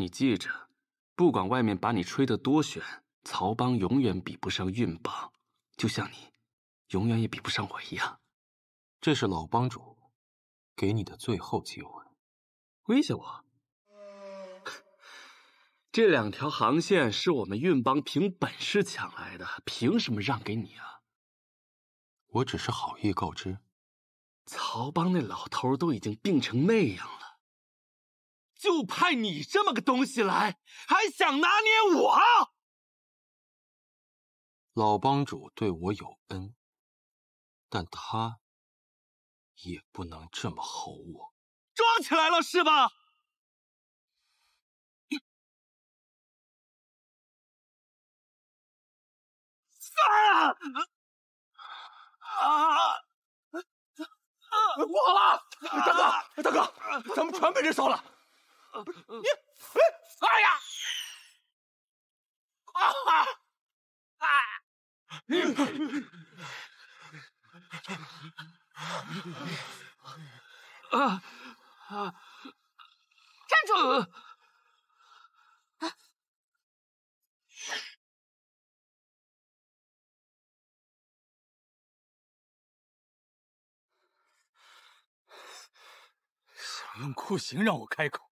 你记着，不管外面把你吹得多悬，曹帮永远比不上运帮，就像你，永远也比不上我一样。这是老帮主给你的最后机会。威胁我？这两条航线是我们运帮凭本事抢来的，凭什么让给你啊？我只是好意告知。曹帮那老头都已经病成那样了。就派你这么个东西来，还想拿捏我？老帮主对我有恩，但他也不能这么吼我。装起来了是吧？啊！啊！不好了，大哥，大哥，咱们船被人烧了。你，哎呀！啊，啊！站住！想用酷刑让我开口？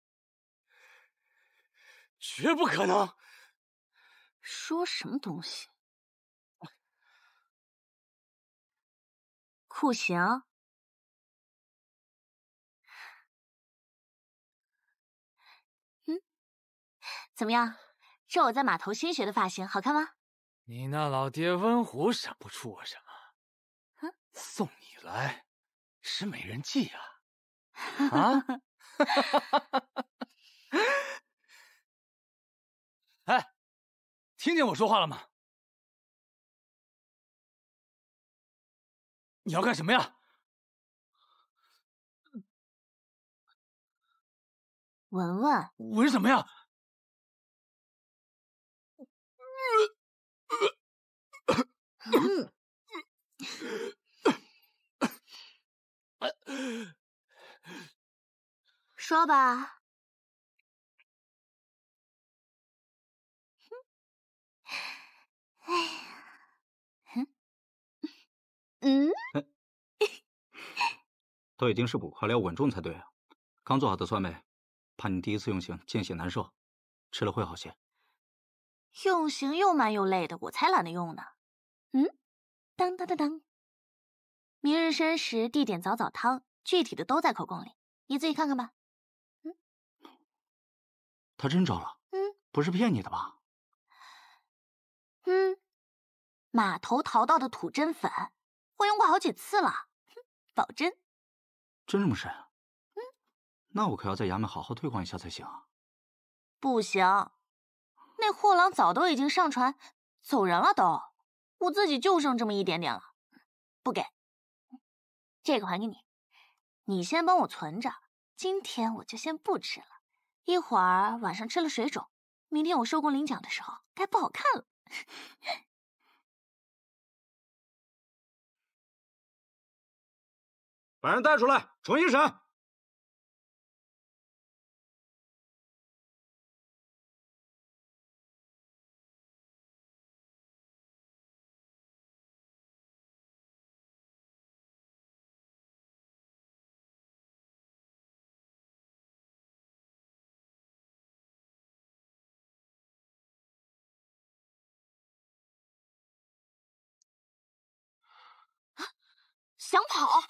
绝不可能！说什么东西？酷刑？嗯？怎么样？这我在码头新学的发型，好看吗？你那老爹温虎闪不出我什么，送你来，是美人计啊！啊？哈哈哈哈哈！听见我说话了吗？你要干什么呀，文文？文什么呀？说吧。哎，嗯，都已经是捕快了，要稳重才对啊。刚做好的酸梅，怕你第一次用刑见血难受，吃了会好些。用刑又慢又累的，我才懒得用呢。嗯，当当当当，明日申时，地点早早汤，具体的都在口供里，你自己看看吧。嗯，他真招了，嗯，不是骗你的吧？嗯，码头淘到的土真粉，我用过好几次了，保真。真这么神？嗯，那我可要在衙门好好推广一下才行不行，那货郎早都已经上船走人了，都我自己就剩这么一点点了，不给，这个还给你，你先帮我存着。今天我就先不吃了，一会儿晚上吃了水肿，明天我收工领奖的时候该不好看了。把人带出来，重新审。想跑。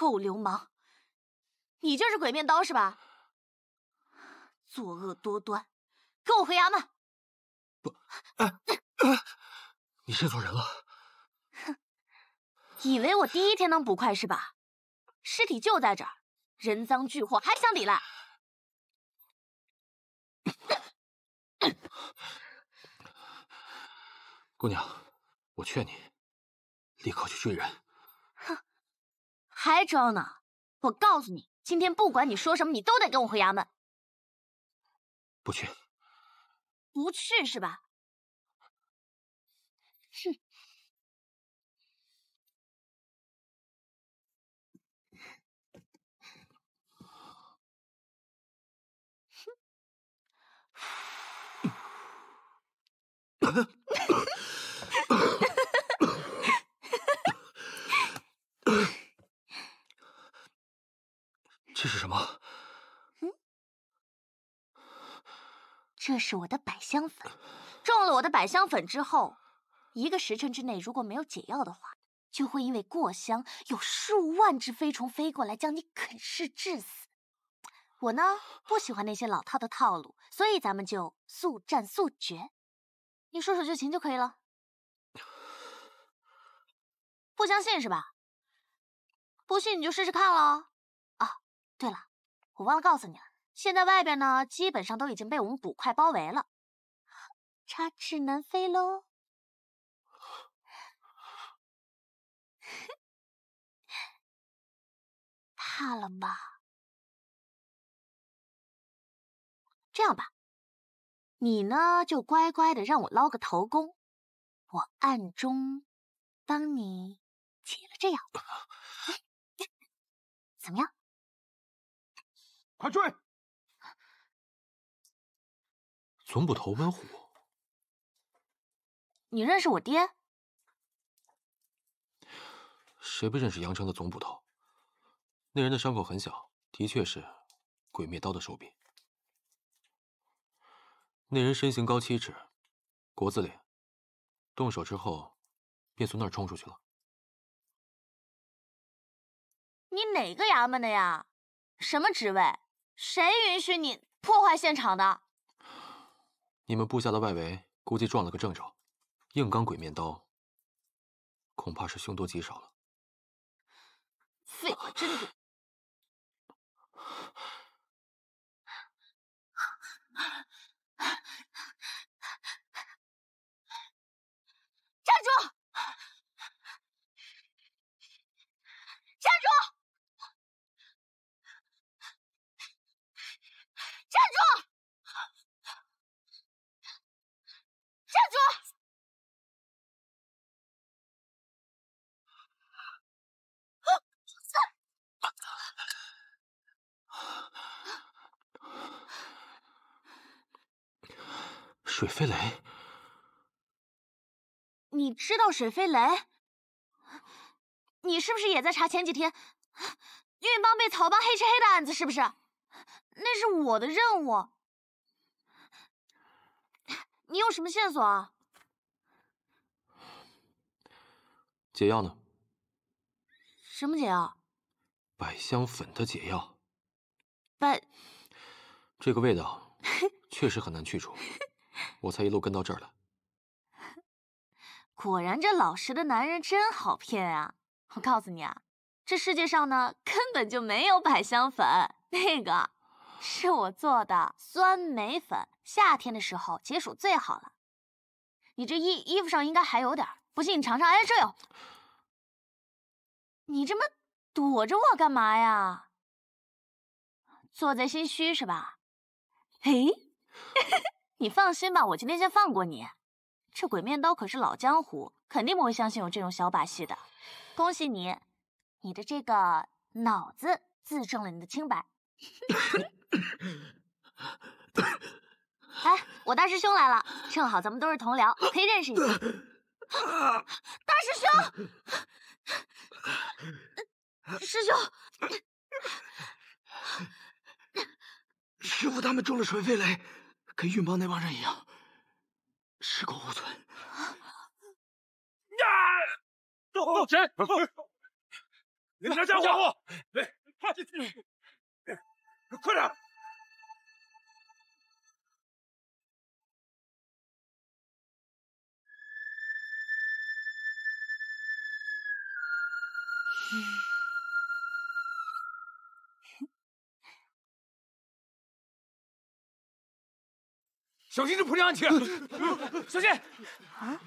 臭流氓，你就是鬼面刀是吧？作恶多端，跟我回衙门。不，你认错人了。哼，以为我第一天能捕快是吧？尸体就在这儿，人赃俱获，还想抵赖？姑娘，我劝你，立刻去追人。还装呢！我告诉你，今天不管你说什么，你都得跟我回衙门。不去。不去是吧？哼。这是什么？嗯，这是我的百香粉。中了我的百香粉之后，一个时辰之内如果没有解药的话，就会因为过香，有数万只飞虫飞过来将你啃噬致死。我呢不喜欢那些老套的套路，所以咱们就速战速决，你束手就擒就可以了。不相信是吧？不信你就试试看喽。对了，我忘了告诉你了，现在外边呢，基本上都已经被我们捕快包围了，插翅难飞喽。怕了吧？这样吧，你呢就乖乖的让我捞个头功，我暗中帮你解了这药，怎么样？快追！总捕头温虎，你认识我爹？谁不认识阳城的总捕头？那人的伤口很小，的确是鬼灭刀的手笔。那人身形高七尺，国字脸，动手之后便从那儿冲出去了。你哪个衙门的呀？什么职位？谁允许你破坏现场的？你们部下的外围估计撞了个正着，硬钢鬼面刀，恐怕是凶多吉少了。废话真多，站住！水飞雷？你知道水飞雷？你是不是也在查前几天运帮被曹帮黑吃黑的案子？是不是？那是我的任务。你有什么线索啊？解药呢？什么解药？百香粉的解药。百……这个味道 确实很难去除。我才一路跟到这儿来。果然，这老实的男人真好骗啊！我告诉你啊，这世界上呢根本就没有百香粉，那个是我做的酸梅粉，夏天的时候解暑最好了。你这衣衣服上应该还有点，不信你尝尝。哎，这有。你这么躲着我干嘛呀？做贼心虚是吧？哎，嘿嘿。你放心吧，我今天先放过你。这鬼面刀可是老江湖，肯定不会相信有这种小把戏的。恭喜你，你的这个脑子自证了你的清白。哎，我大师兄来了，正好咱们都是同僚，可以认识一下。大师兄，师兄，师傅他们中了水飞雷。跟运帮那帮人一样，尸骨无存。啊！动手！这家伙！快点！小心这婆娘气！小心！啊！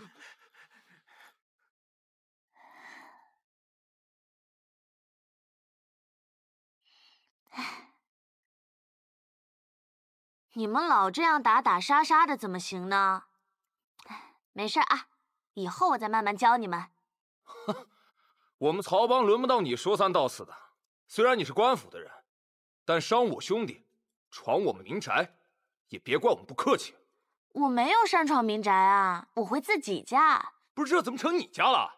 你们老这样打打杀杀的怎么行呢？没事啊，以后我再慢慢教你们。我们曹帮轮不到你说三道四的。虽然你是官府的人，但伤我兄弟，闯我们民宅。也别怪我们不客气。我没有擅闯民宅啊，我回自己家。不是这怎么成你家了？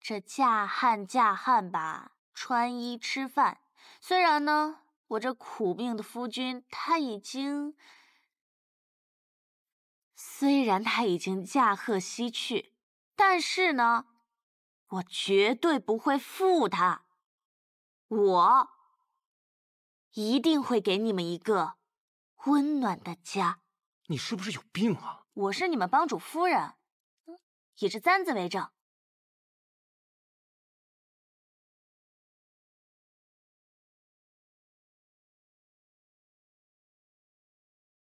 这嫁汉嫁汉吧，穿衣吃饭。虽然呢，我这苦命的夫君他已经，虽然他已经驾鹤西去，但是呢，我绝对不会负他。我一定会给你们一个。温暖的家，你是不是有病啊？我是你们帮主夫人，以这簪子为证。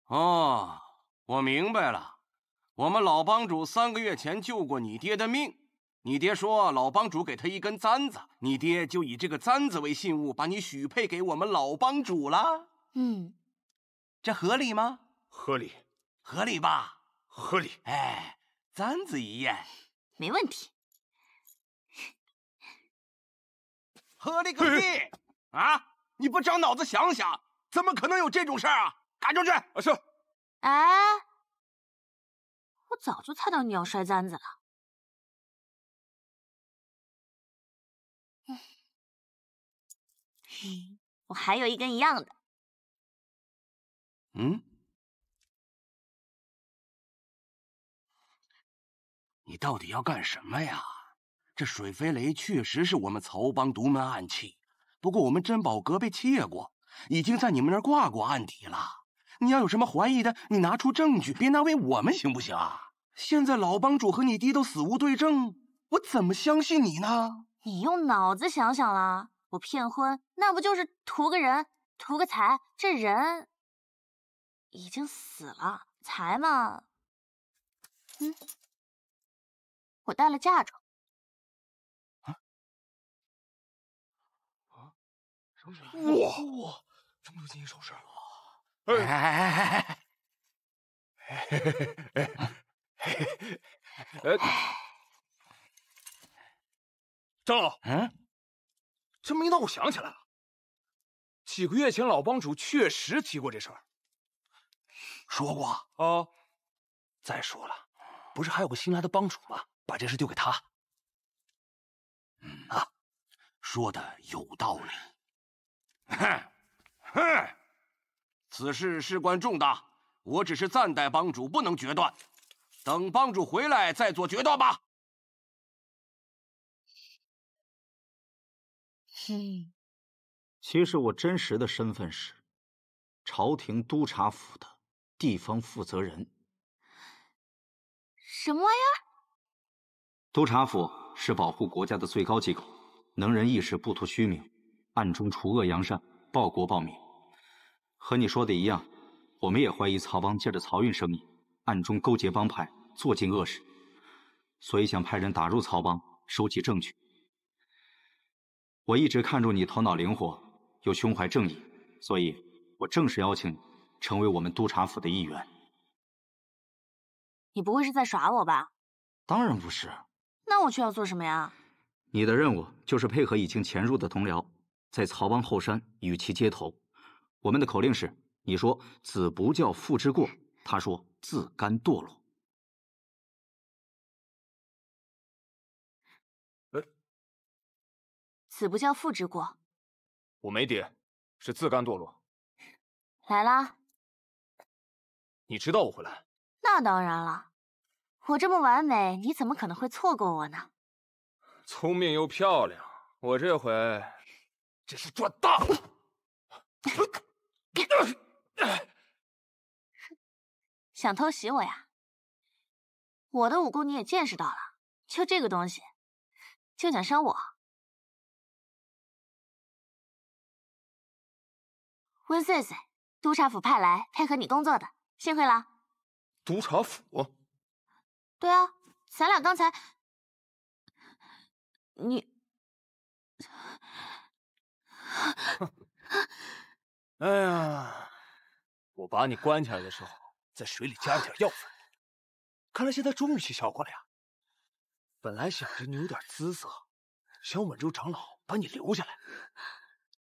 哦，我明白了。我们老帮主三个月前救过你爹的命，你爹说老帮主给他一根簪子，你爹就以这个簪子为信物，把你许配给我们老帮主了。嗯。这合理吗？合理，合理吧？合理。哎，簪子一验，没问题。合理个屁！啊，你不长脑子想想，怎么可能有这种事儿啊？赶出去！啊，是。哎，我早就猜到你要摔簪子了。嘿，我还有一根一样的。嗯，你到底要干什么呀？这水飞雷确实是我们曹帮独门暗器，不过我们珍宝阁被窃过，已经在你们那儿挂过案底了。你要有什么怀疑的，你拿出证据，别难为我们，行不行啊？现在老帮主和你爹都死无对证，我怎么相信你呢？你用脑子想想啦，我骗婚那不就是图个人，图个财？这人。已经死了，才嘛，嗯，我带了嫁妆。啊？啊？什哇！这么多金银首饰！哎哎哎哎哎哎哎哎哎哎！老，嗯？这名堂我想起来了，几个月前老帮主确实提过这事儿。说过啊！再说了，不是还有个新来的帮主吗？把这事丢给他。啊，说的有道理。哼哼，此事事关重大，我只是暂代帮主，不能决断。等帮主回来再做决断吧。哼，其实我真实的身份是朝廷督察府的。地方负责人，什么玩意儿？督察府是保护国家的最高机构，能人异士不图虚名，暗中除恶扬善，报国报民。和你说的一样，我们也怀疑曹帮借着漕运生意，暗中勾结帮派，做尽恶事，所以想派人打入曹帮，收集证据。我一直看中你头脑灵活，又胸怀正义，所以，我正式邀请你。成为我们督察府的一员，你不会是在耍我吧？当然不是。那我却要做什么呀？你的任务就是配合已经潜入的同僚，在曹帮后山与其接头。我们的口令是：你说“子不教，父之过”，他说“自甘堕落”。子不教，父之过。我没爹，是自甘堕落。来了。你知道我会来？那当然了，我这么完美，你怎么可能会错过我呢？聪明又漂亮，我这回真是赚大了。想偷袭我呀？我的武功你也见识到了，就这个东西，就想伤我？温岁岁，督察府派来配合你工作的。幸会了，督察府。对啊，咱俩刚才你。哎呀，我把你关起来的时候，在水里加了点药粉，看来现在终于起效果了呀。本来想着你有点姿色，想稳住长老，把你留下来，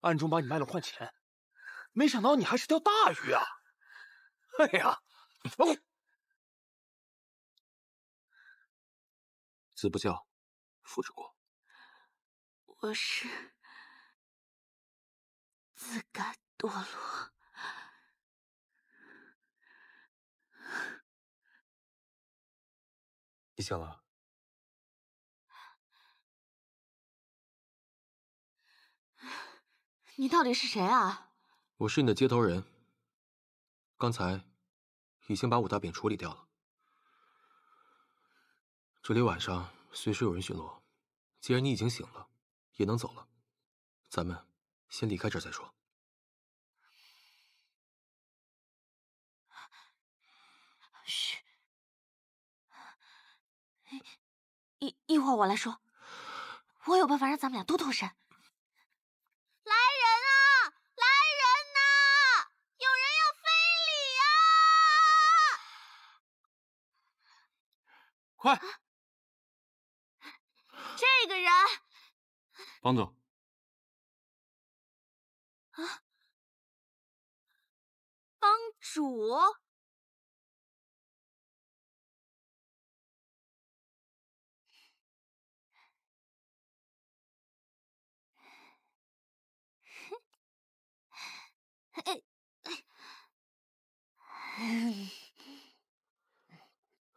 暗中把你卖了换钱，没想到你还是条大鱼啊。哎 呀！子不教，父之过。我是自甘堕落。你醒了？你到底是谁啊？我是你的接头人。刚才已经把武大饼处理掉了。这里晚上随时有人巡逻，既然你已经醒了，也能走了，咱们先离开这儿再说。嘘，一一会儿我来说，我有办法让咱们俩都脱身。快！这个人，帮主。啊，帮主。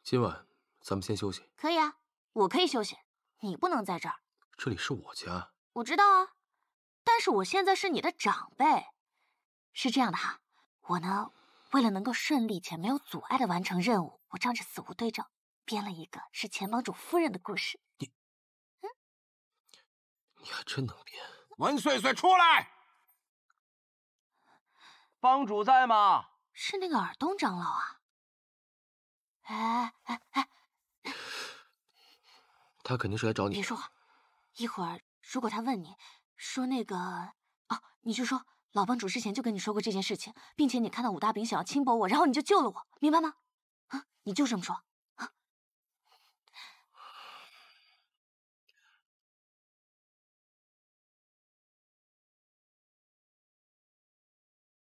今晚。咱们先休息。可以啊，我可以休息，你不能在这儿。这里是我家。我知道啊，但是我现在是你的长辈。是这样的哈，我呢，为了能够顺利且没有阻碍的完成任务，我仗着死无对证，编了一个是前帮主夫人的故事。你，嗯，你还真能编。文穗穗出来！帮主在吗？是那个耳东长老啊。哎哎哎！他肯定是来找你。别说话，一会儿如果他问你，说那个，哦，你就说老帮主之前就跟你说过这件事情，并且你看到武大饼想要轻薄我，然后你就救了我，明白吗？啊，你就这么说。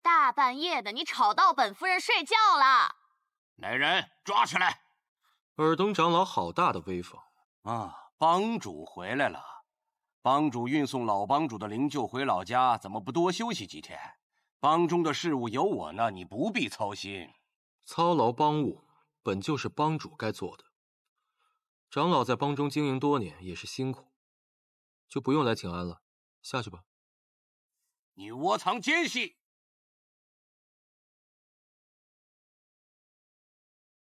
大半夜的，你吵到本夫人睡觉了。来人，抓起来！尔东长老，好大的威风！啊，帮主回来了。帮主运送老帮主的灵柩回老家，怎么不多休息几天？帮中的事务有我呢，你不必操心。操劳帮务，本就是帮主该做的。长老在帮中经营多年，也是辛苦，就不用来请安了。下去吧。你窝藏奸细，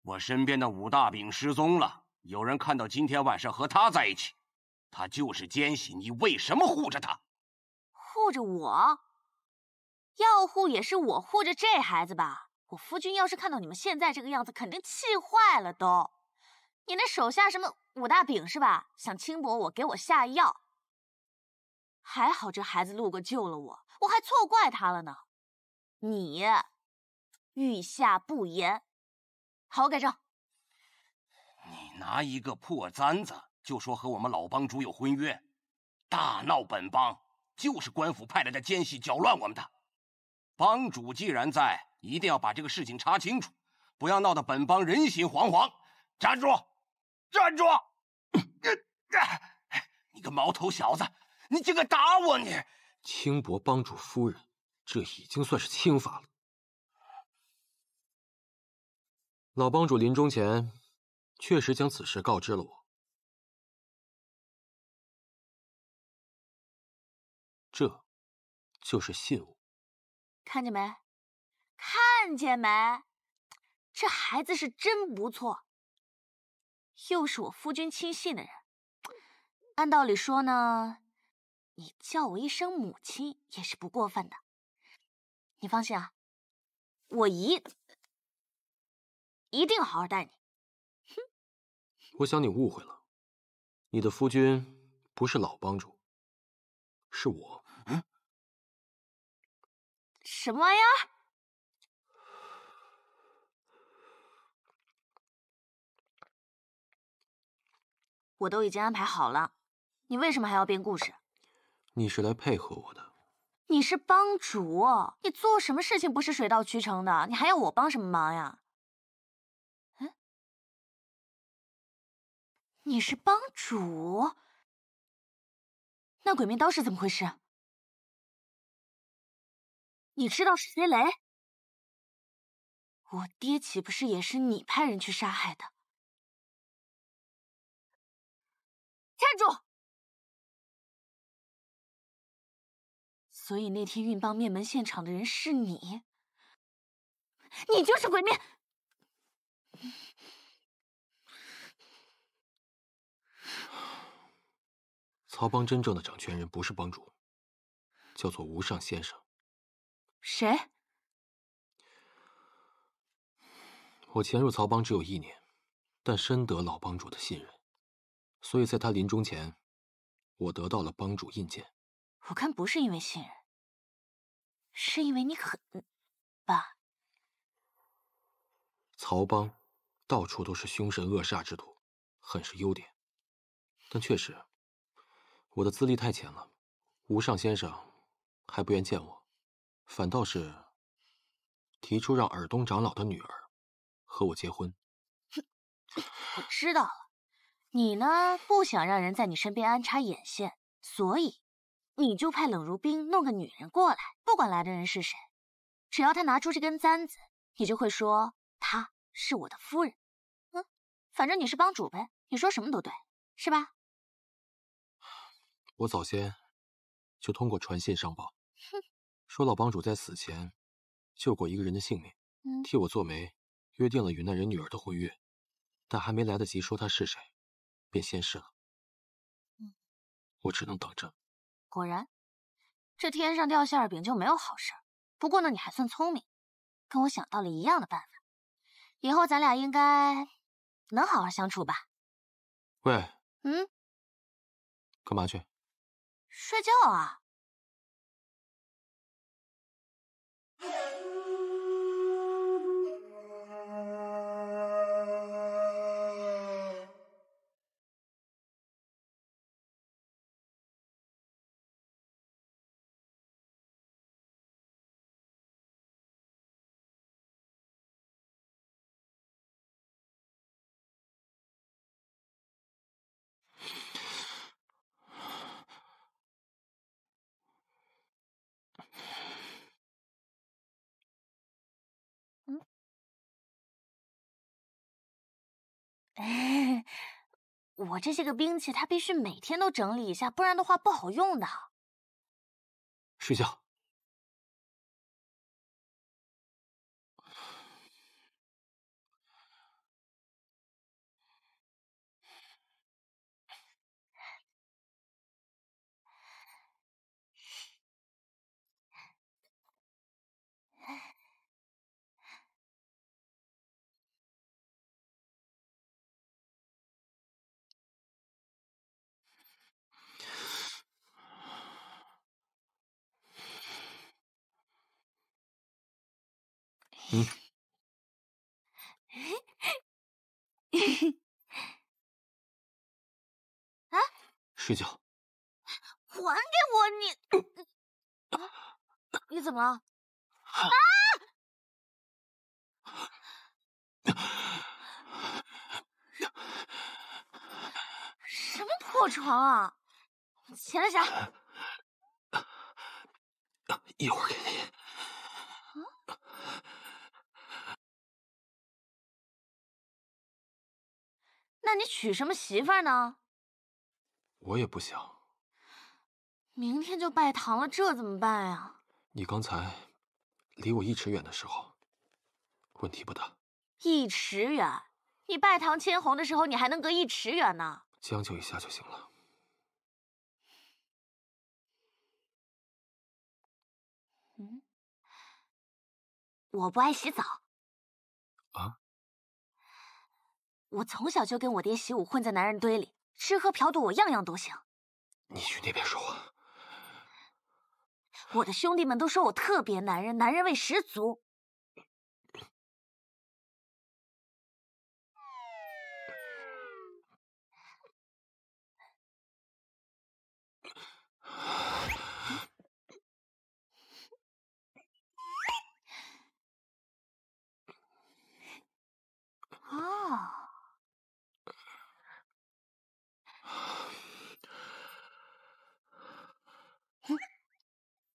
我身边的五大饼失踪了。有人看到今天晚上和他在一起，他就是奸细。你为什么护着他？护着我？要护也是我护着这孩子吧。我夫君要是看到你们现在这个样子，肯定气坏了都。你那手下什么武大饼是吧？想轻薄我，给我下药。还好这孩子路过救了我，我还错怪他了呢。你，御下不严，好好改正。拿一个破簪子就说和我们老帮主有婚约，大闹本帮就是官府派来的奸细搅乱我们的。帮主既然在，一定要把这个事情查清楚，不要闹得本帮人心惶惶。站住！站住！你个毛头小子，你竟敢打我！你轻薄帮主夫人，这已经算是轻罚了。老帮主临终前。确实将此事告知了我，这，就是信物。看见没？看见没？这孩子是真不错，又是我夫君亲信的人。按道理说呢，你叫我一声母亲也是不过分的。你放心啊，我一一定好好待你。我想你误会了，你的夫君不是老帮主，是我。什么玩意儿？我都已经安排好了，你为什么还要编故事？你是来配合我的。你是帮主，你做什么事情不是水到渠成的？你还要我帮什么忙呀？你是帮主？那鬼面刀是怎么回事？你知道是谁雷？我爹岂不是也是你派人去杀害的？站住！所以那天运帮灭门现场的人是你，你就是鬼面。曹帮真正的掌权人不是帮主，叫做无上先生。谁？我潜入曹帮只有一年，但深得老帮主的信任，所以在他临终前，我得到了帮主印鉴。我看不是因为信任，是因为你狠，爸。曹帮到处都是凶神恶煞之徒，很是优点，但确实。我的资历太浅了，吴尚先生还不愿见我，反倒是提出让尔东长老的女儿和我结婚。我知道了，你呢不想让人在你身边安插眼线，所以你就派冷如冰弄个女人过来。不管来的人是谁，只要他拿出这根簪子，你就会说她是我的夫人。嗯，反正你是帮主呗，你说什么都对，是吧？我早先就通过传信上报，说老帮主在死前救过一个人的性命，替我做媒约定了与那人女儿的婚约，但还没来得及说他是谁，便先逝了。我只能等着。果然，这天上掉馅饼就没有好事。不过呢，你还算聪明，跟我想到了一样的办法。以后咱俩应该能好好相处吧？喂，嗯，干嘛去？睡觉啊。我这些个兵器，他必须每天都整理一下，不然的话不好用的。睡觉。你，啊，睡觉。还给我你！你怎么了？啊！什么破床啊！起来啥？一会儿给你。那你娶什么媳妇儿呢？我也不想。明天就拜堂了，这怎么办呀？你刚才离我一尺远的时候，问题不大。一尺远？你拜堂牵红的时候，你还能隔一尺远呢？将就一下就行了。嗯，我不爱洗澡。啊？我从小就跟我爹习武，混在男人堆里，吃喝嫖赌我样样都行。你去那边说话。我的兄弟们都说我特别男人，男人味十足。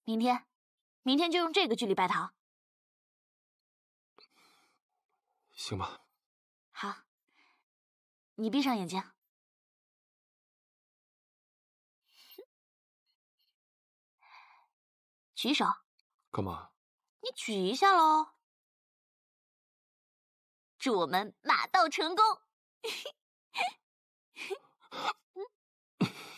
明天，明天就用这个距离拜堂。行吧。好，你闭上眼睛。举手。干嘛？你举一下喽。祝我们马到成功。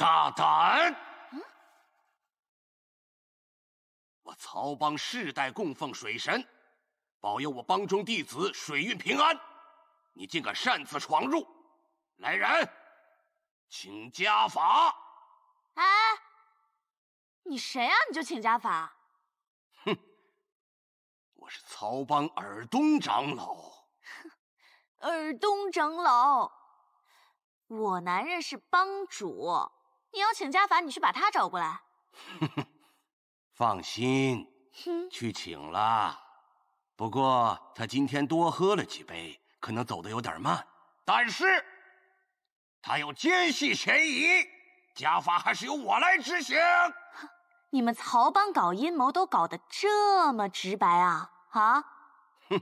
大胆！我曹帮世代供奉水神，保佑我帮中弟子水运平安。你竟敢擅自闯入！来人，请家法！哎，你谁啊？你就请家法？哼，我是曹帮尔东长老。尔东长老，我男人是帮主。你要请家法，你去把他找过来。放心，去请了。不过他今天多喝了几杯，可能走得有点慢。但是，他有奸细嫌疑，家法还是由我来执行。你们曹帮搞阴谋都搞得这么直白啊！啊！哼，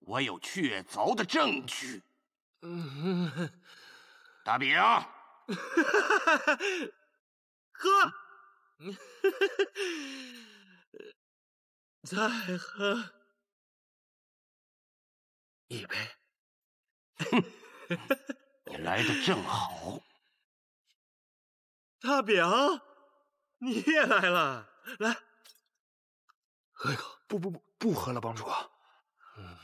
我有确凿的证据。大饼。喝，再喝一杯。你来的正好，大表，你也来了，来，喝一口。不不不，不喝了，帮主。嗯，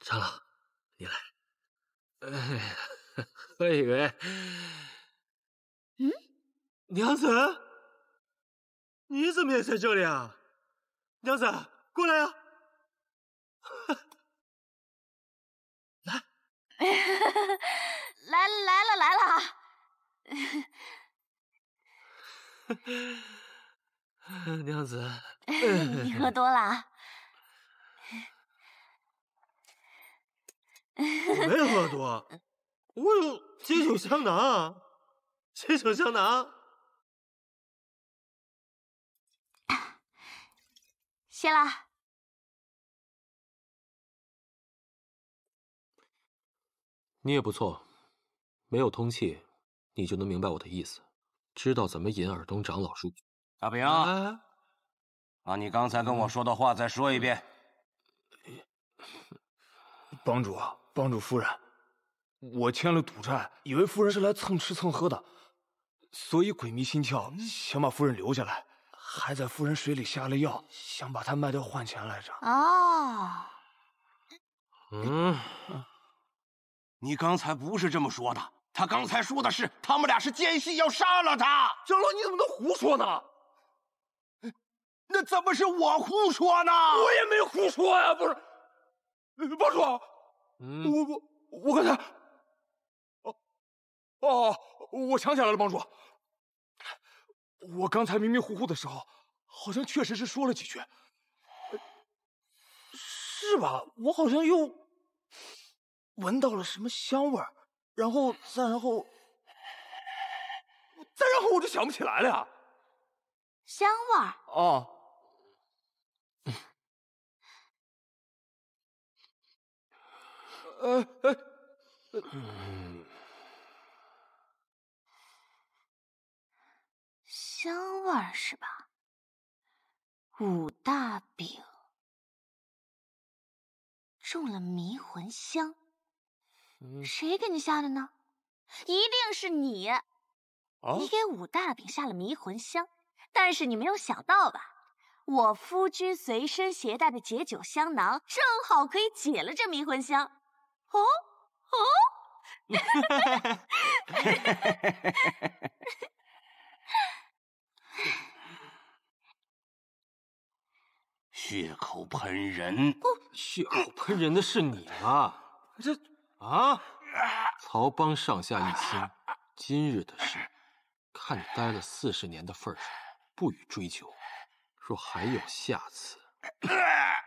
长老，你来。哎。我以为，嗯，娘子，你怎么也在这里啊？娘子，过来呀！来，来来了来了！娘子，你喝多了？我没喝多。我有金手香囊，金手香囊，谢了。你也不错，没有通气，你就能明白我的意思，知道怎么引耳东长老入阿平，饼，把你刚才跟我说的话再说一遍。帮主，帮主夫人。我欠了赌债，以为夫人是来蹭吃蹭喝的，所以鬼迷心窍，想把夫人留下来，还在夫人水里下了药，想把她卖掉换钱来着。啊，嗯，你刚才不是这么说的，他刚才说的是他们俩是奸细，要杀了他。江龙，你怎么能胡说呢？那怎么是我胡说呢？我也没胡说呀，不是，不说，我我我刚才。哦，我想起来了，帮主。我刚才迷迷糊糊的时候，好像确实是说了几句，是吧？我好像又闻到了什么香味儿，然后再然后，再然后我就想不起来了呀。香味儿？哦。哎 哎。香味是吧？五大饼中了迷魂香，谁给你下的呢？一定是你！你给五大饼下了迷魂香，但是你没有想到吧？我夫君随身携带的解酒香囊，正好可以解了这迷魂香。哦哦，血口喷人，血口喷人的是你啊！这啊，曹帮上下一心，今日的事，看你待了四十年的份上，不予追究。若还有下次，哎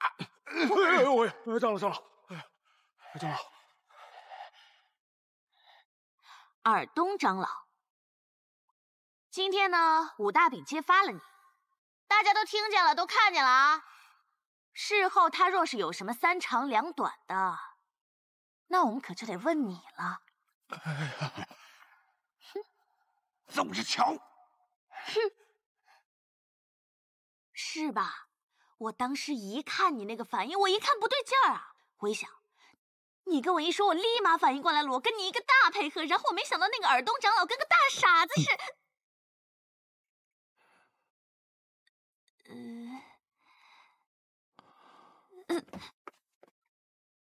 哎，长老，长老，长老，尔东长老，今天呢，武大饼揭发了你。大家都听见了，都看见了啊！事后他若是有什么三长两短的，那我们可就得问你了。哎呀，走着瞧。哼，是吧？我当时一看你那个反应，我一看不对劲儿啊！我一想，你跟我一说，我立马反应过来了，我跟你一个大配合。然后我没想到那个耳东长老跟个大傻子似。的。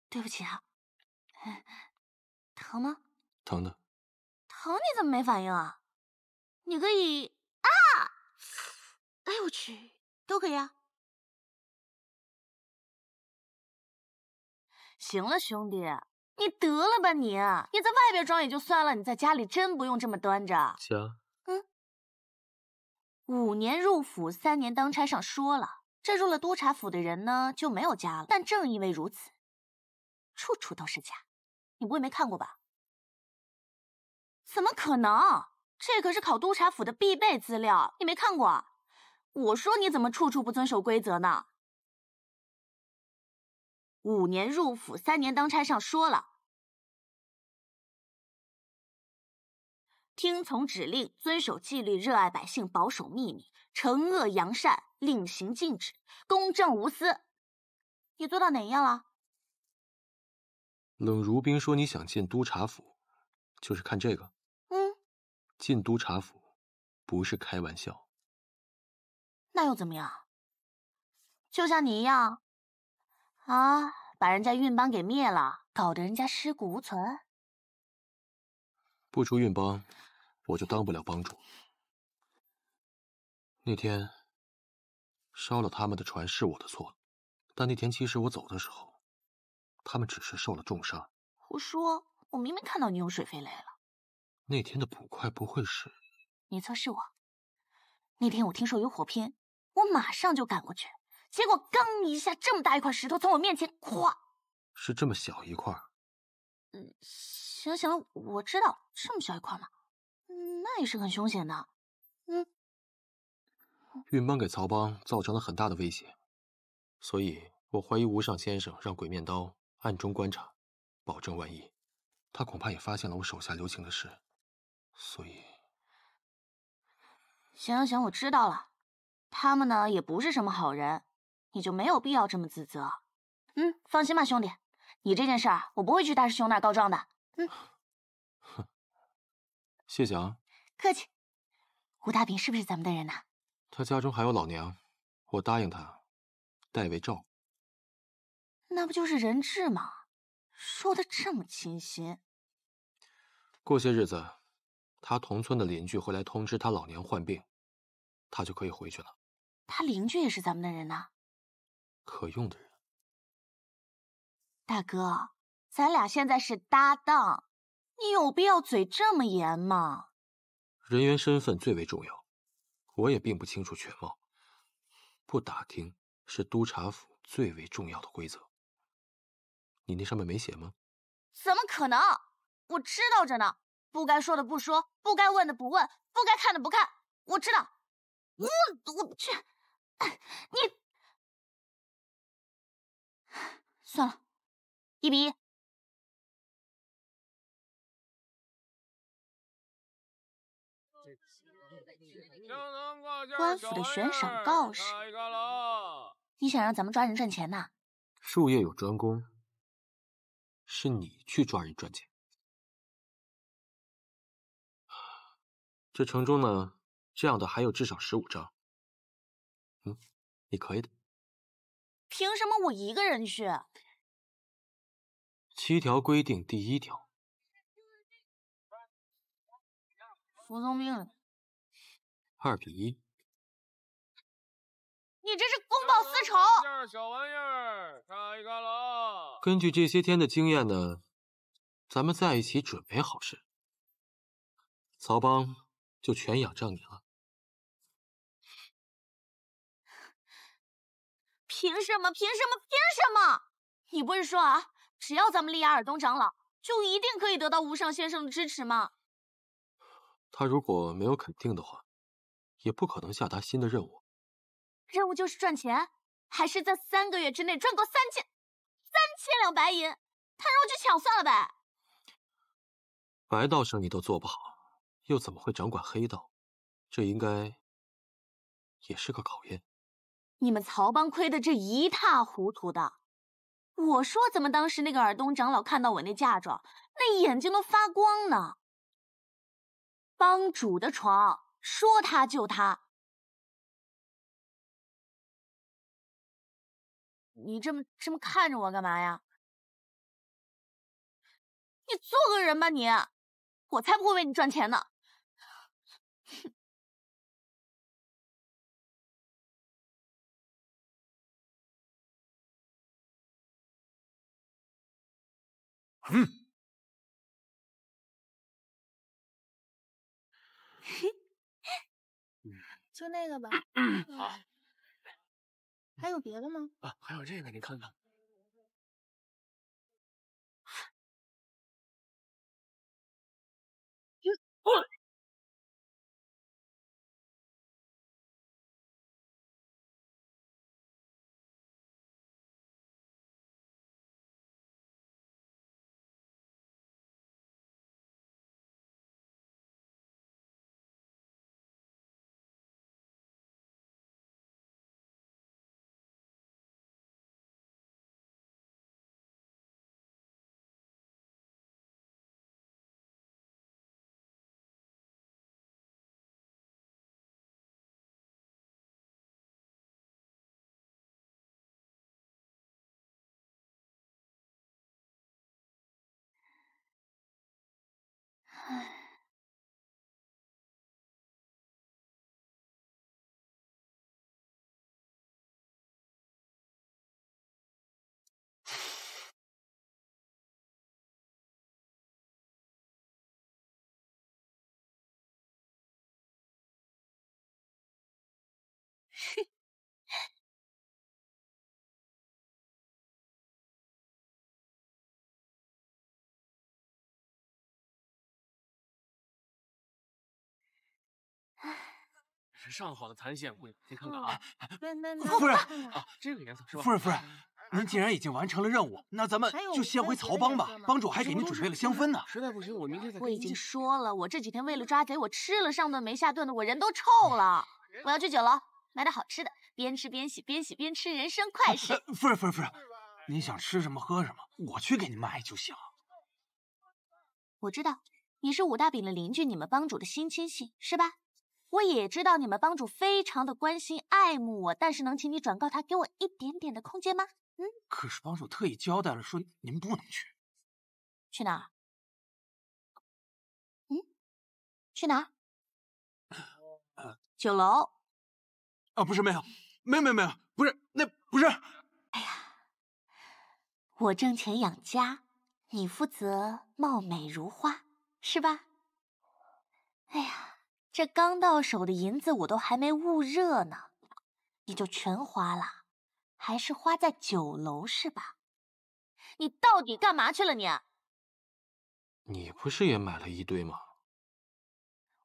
对不起啊，疼吗？疼的，疼你怎么没反应啊？你可以啊，哎我去，都可以啊。行了兄弟，你得了吧你，你在外边装也就算了，你在家里真不用这么端着。行。五年入府，三年当差上说了，这入了督察府的人呢就没有家了。但正因为如此，处处都是家。你不会没看过吧？怎么可能？这可是考督察府的必备资料，你没看过？我说你怎么处处不遵守规则呢？五年入府，三年当差上说了。听从指令，遵守纪律，热爱百姓，保守秘密，惩恶扬善，令行禁止，公正无私。你做到哪样了？冷如冰说：“你想进督察府，就是看这个。”嗯，进督察府，不是开玩笑。那又怎么样？就像你一样，啊，把人家运帮给灭了，搞得人家尸骨无存。不出运帮。我就当不了帮主。那天烧了他们的船是我的错，但那天其实我走的时候，他们只是受了重伤。胡说！我明明看到你用水飞雷了。那天的捕快不会是……你错，是我。那天我听说有火拼，我马上就赶过去，结果刚一下，这么大一块石头从我面前咵——是这么小一块。嗯，行行了，我知道，这么小一块嘛。那也是很凶险的，嗯。运帮给曹帮造成了很大的威胁，所以我怀疑无上先生让鬼面刀暗中观察，保证万一，他恐怕也发现了我手下留情的事，所以。行行行，我知道了。他们呢也不是什么好人，你就没有必要这么自责。嗯，放心吧，兄弟，你这件事儿我不会去大师兄那儿告状的。嗯，谢谢啊。客气，吴大饼是不是咱们的人呐？他家中还有老娘，我答应他，代为照顾。那不就是人质吗？说的这么清新。过些日子，他同村的邻居会来通知他老娘患病，他就可以回去了。他邻居也是咱们的人呐。可用的人。大哥，咱俩现在是搭档，你有必要嘴这么严吗？人员身份最为重要，我也并不清楚全貌，不打听是督察府最为重要的规则。你那上面没写吗？怎么可能？我知道着呢，不该说的不说，不该问的不问，不该看的不看，我知道。我我去，你算了，一比一。官府的悬赏告示，你想让咱们抓人赚钱呐？术业有专攻，是你去抓人赚钱。这城中呢，这样的还有至少十五张。嗯，你可以的。凭什么我一个人去？七条规定，第一条，服从命令。二比一，你这是公报私仇。小玩意儿，看一看了。根据这些天的经验呢，咱们在一起准没好事。曹邦就全仰仗你了。凭什么？凭什么？凭什么？你不是说啊，只要咱们利亚尔东长老，就一定可以得到无上先生的支持吗？他如果没有肯定的话。也不可能下达新的任务。任务就是赚钱，还是在三个月之内赚够三千三千两白银。他让我去抢算了呗。白道生意都做不好，又怎么会掌管黑道？这应该也是个考验。你们曹帮亏得这一塌糊涂的，我说怎么当时那个尔东长老看到我那嫁妆，那眼睛都发光呢？帮主的床。说他就他，你这么这么看着我干嘛呀？你做个人吧你，我才不会为你赚钱呢。哼。就那个吧，好。还有别的吗？啊，还有这个，你看看。唉。上好的蚕线，姑 娘，您看看啊。夫人，这个颜色是吧？夫人夫人，您既然已经完成了任务，那咱们就先回曹帮吧。帮主还给您准备了香氛呢。实在不行，我明天再。我已经说了，我这几天为了抓贼，我吃了上顿没下顿的，我人都臭了。我要去酒楼买点好吃的，边吃边洗，边洗边吃，人生快事。夫人夫人夫人，你想吃什么喝什么，我去给你买就行。我知道，你是武大饼的邻居，你们帮主的新亲信，是吧？我也知道你们帮主非常的关心爱慕我，但是能请你转告他给我一点点的空间吗？嗯，可是帮主特意交代了，说您不能去。去哪儿？嗯？去哪儿？酒楼。啊，不是没有，没没没有，不是那不是。哎呀，我挣钱养家，你负责貌美如花，是吧？哎呀。这刚到手的银子我都还没捂热呢，你就全花了，还是花在酒楼是吧？你到底干嘛去了你？你不是也买了一堆吗？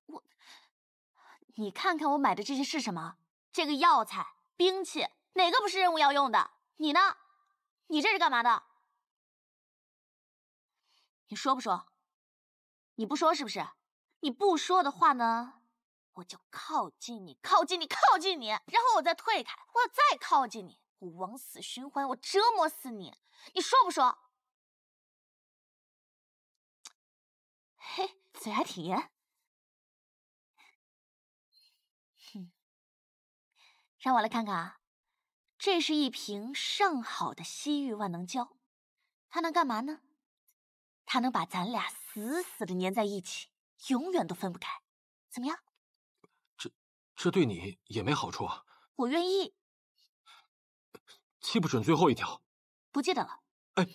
我，你看看我买的这些是什么？这个药材、兵器，哪个不是任务要用的？你呢？你这是干嘛的？你说不说？你不说是不是？你不说的话呢，我就靠近你，靠近你，靠近你，然后我再退开，我再靠近你，我往死循环，我折磨死你，你说不说？嘿，嘴还挺严。哼，让我来看看啊，这是一瓶上好的西域万能胶，它能干嘛呢？它能把咱俩死死的粘在一起。永远都分不开，怎么样？这这对你也没好处。啊。我愿意。记不准最后一条。不记得了。哎，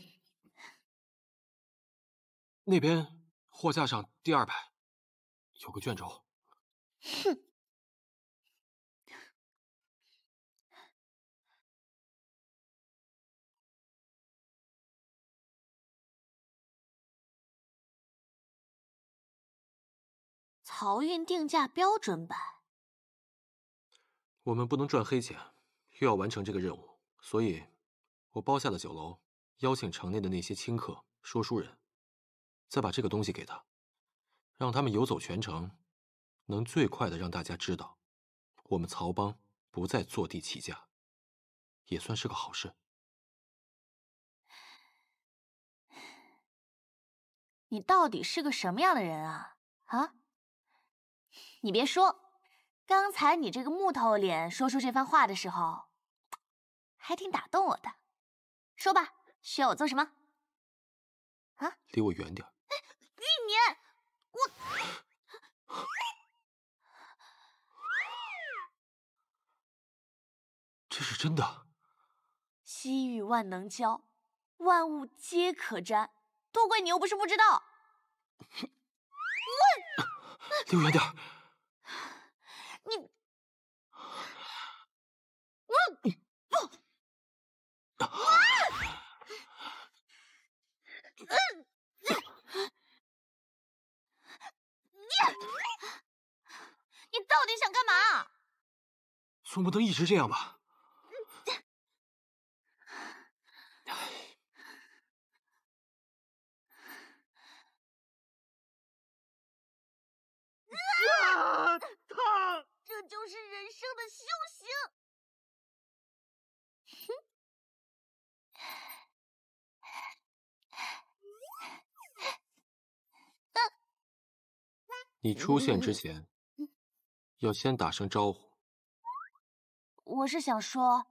那边货架上第二排有个卷轴。哼。漕运定价标准版。我们不能赚黑钱，又要完成这个任务，所以，我包下了酒楼，邀请城内的那些青客、说书人，再把这个东西给他，让他们游走全城，能最快的让大家知道，我们曹帮不再坐地起价，也算是个好事。你到底是个什么样的人啊？啊？你别说，刚才你这个木头脸说出这番话的时候，还挺打动我的。说吧，需要我做什么？啊，离我远点！玉年，我 这是真的。西域万能胶，万物皆可粘，多贵你又不是不知道。我 离我远点。你，不，你，你到底想干嘛？总不能一直这样吧？啊，烫！就是人生的修行。你出现之前，要先打声招呼。我是想说，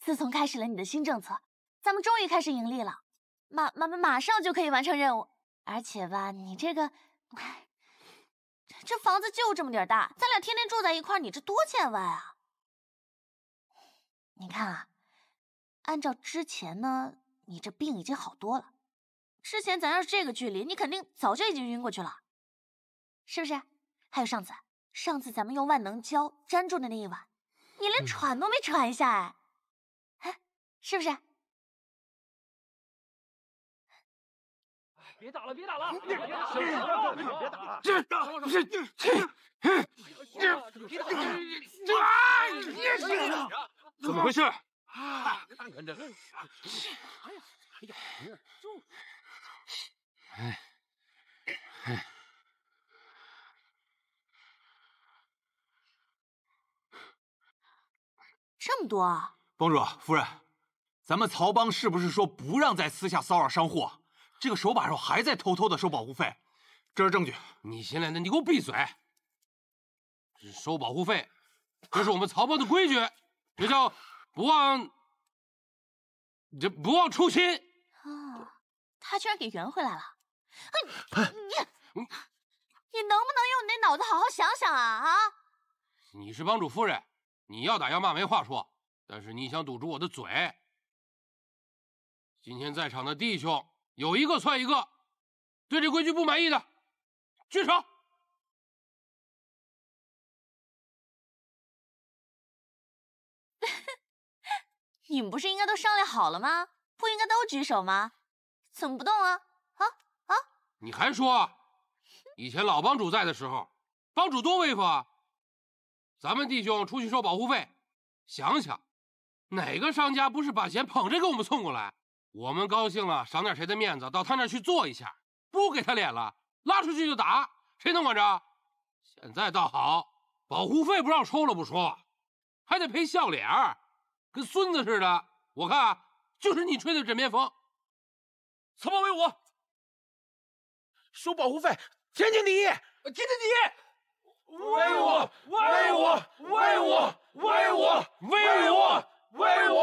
自从开始了你的新政策，咱们终于开始盈利了，马马马上就可以完成任务。而且吧，你这个。这房子就这么点大，咱俩天天住在一块儿，你这多见外啊！你看啊，按照之前呢，你这病已经好多了。之前咱要是这个距离，你肯定早就已经晕过去了，是不是？还有上次，上次咱们用万能胶粘住的那一晚，你连喘都没喘一下，哎，是不是？别打了！别打了！别打了！别打了！别打了！这……这……这……这……怎么回事？啊，看看这……哎呀，哎呀！哎，这么多！帮主夫人，咱们曹帮是不是说不让在私下骚扰商户？这个手把手还在偷偷的收保护费，这是证据。你新来的，你给我闭嘴！收保护费，这是我们曹帮的规矩，这叫不忘这不忘初心。啊，他居然给圆回来了！你你，你能不能用你那脑子好好想想啊啊！你是帮主夫人，你要打要骂没话说，但是你想堵住我的嘴，今天在场的弟兄。有一个算一个，对这规矩不满意的，举手。你们不是应该都商量好了吗？不应该都举手吗？怎么不动啊？啊啊！你还说，以前老帮主在的时候，帮主多威风啊！咱们弟兄出去收保护费，想想，哪个商家不是把钱捧着给我们送过来？我们高兴了，赏点谁的面子，到他那儿去坐一下，不给他脸了，拉出去就打，谁能管着？现在倒好，保护费不让收了不说，还得赔笑脸，跟孙子似的。我看就是你吹的枕边风。草豹威武，收保护费天经地义，天经地义。威武，威武，威武，威武，威武，威武，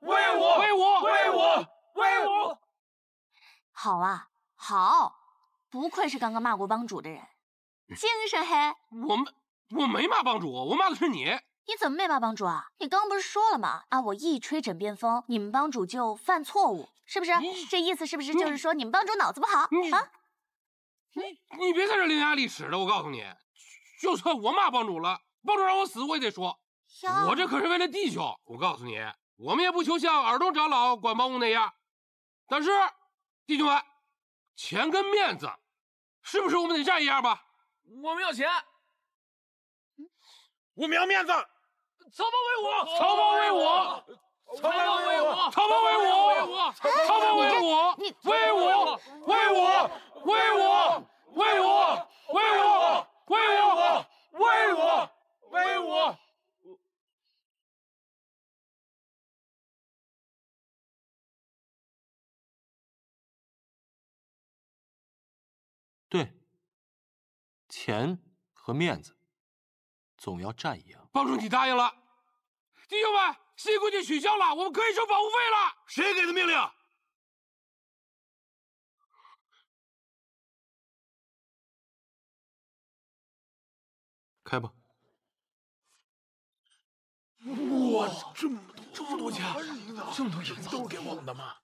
威武，威武，威武。好啊，好，不愧是刚刚骂过帮主的人，精神黑。我们我没骂帮主，我骂的是你。你怎么没骂帮主啊？你刚刚不是说了吗？啊，我一吹枕边风，你们帮主就犯错误，是不是？这意思是不是就是说你们帮主脑子不好？啊！你你别在这伶牙俐齿的，我告诉你，就算我骂帮主了，帮主让我死我也得说。我这可是为了弟兄，我告诉你，我们也不求像耳东长老管帮务那样，但是。弟兄们，钱跟面子，是不是我们得占一样吧？我们要钱，我们要面子。曹包威武！曹包威武！曹包为我，曹包威武！威武！威武！威武！威武！威武！威武！威武！威武！威武！威武！威武！钱和面子，总要占一样。帮主，你答应了，弟兄们，新规矩取消了，我们可以收保护费了。谁给的命令？开吧。哇，这么多这么多钱，这么多钱都是给我们的吗？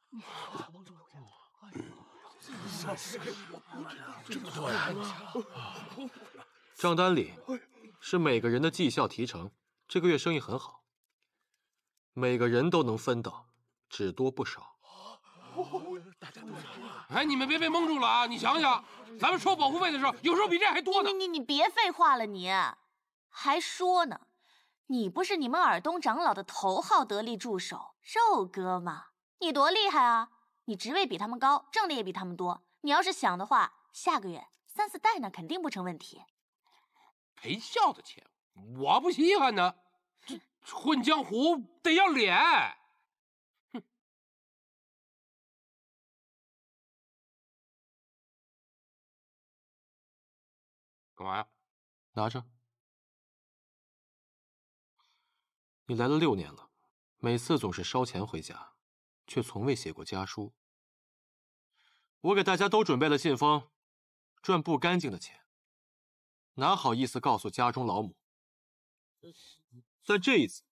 帮主有钱吗？账单里是每个人的绩效提成，这个月生意很好，每个人都能分到，只多不少。哎，你们别被蒙住了啊！你想想，咱们收保护费的时候，有时候比这还多呢。你你你，别废话了，你还说呢？你不是你们尔东长老的头号得力助手肉哥吗？你多厉害啊！你职位比他们高，挣的也比他们多。你要是想的话，下个月三四代那肯定不成问题。陪笑的钱我不稀罕呢，这混江湖得要脸。干嘛呀？拿着。你来了六年了，每次总是烧钱回家。却从未写过家书。我给大家都准备了信封，赚不干净的钱，哪好意思告诉家中老母？但这一次，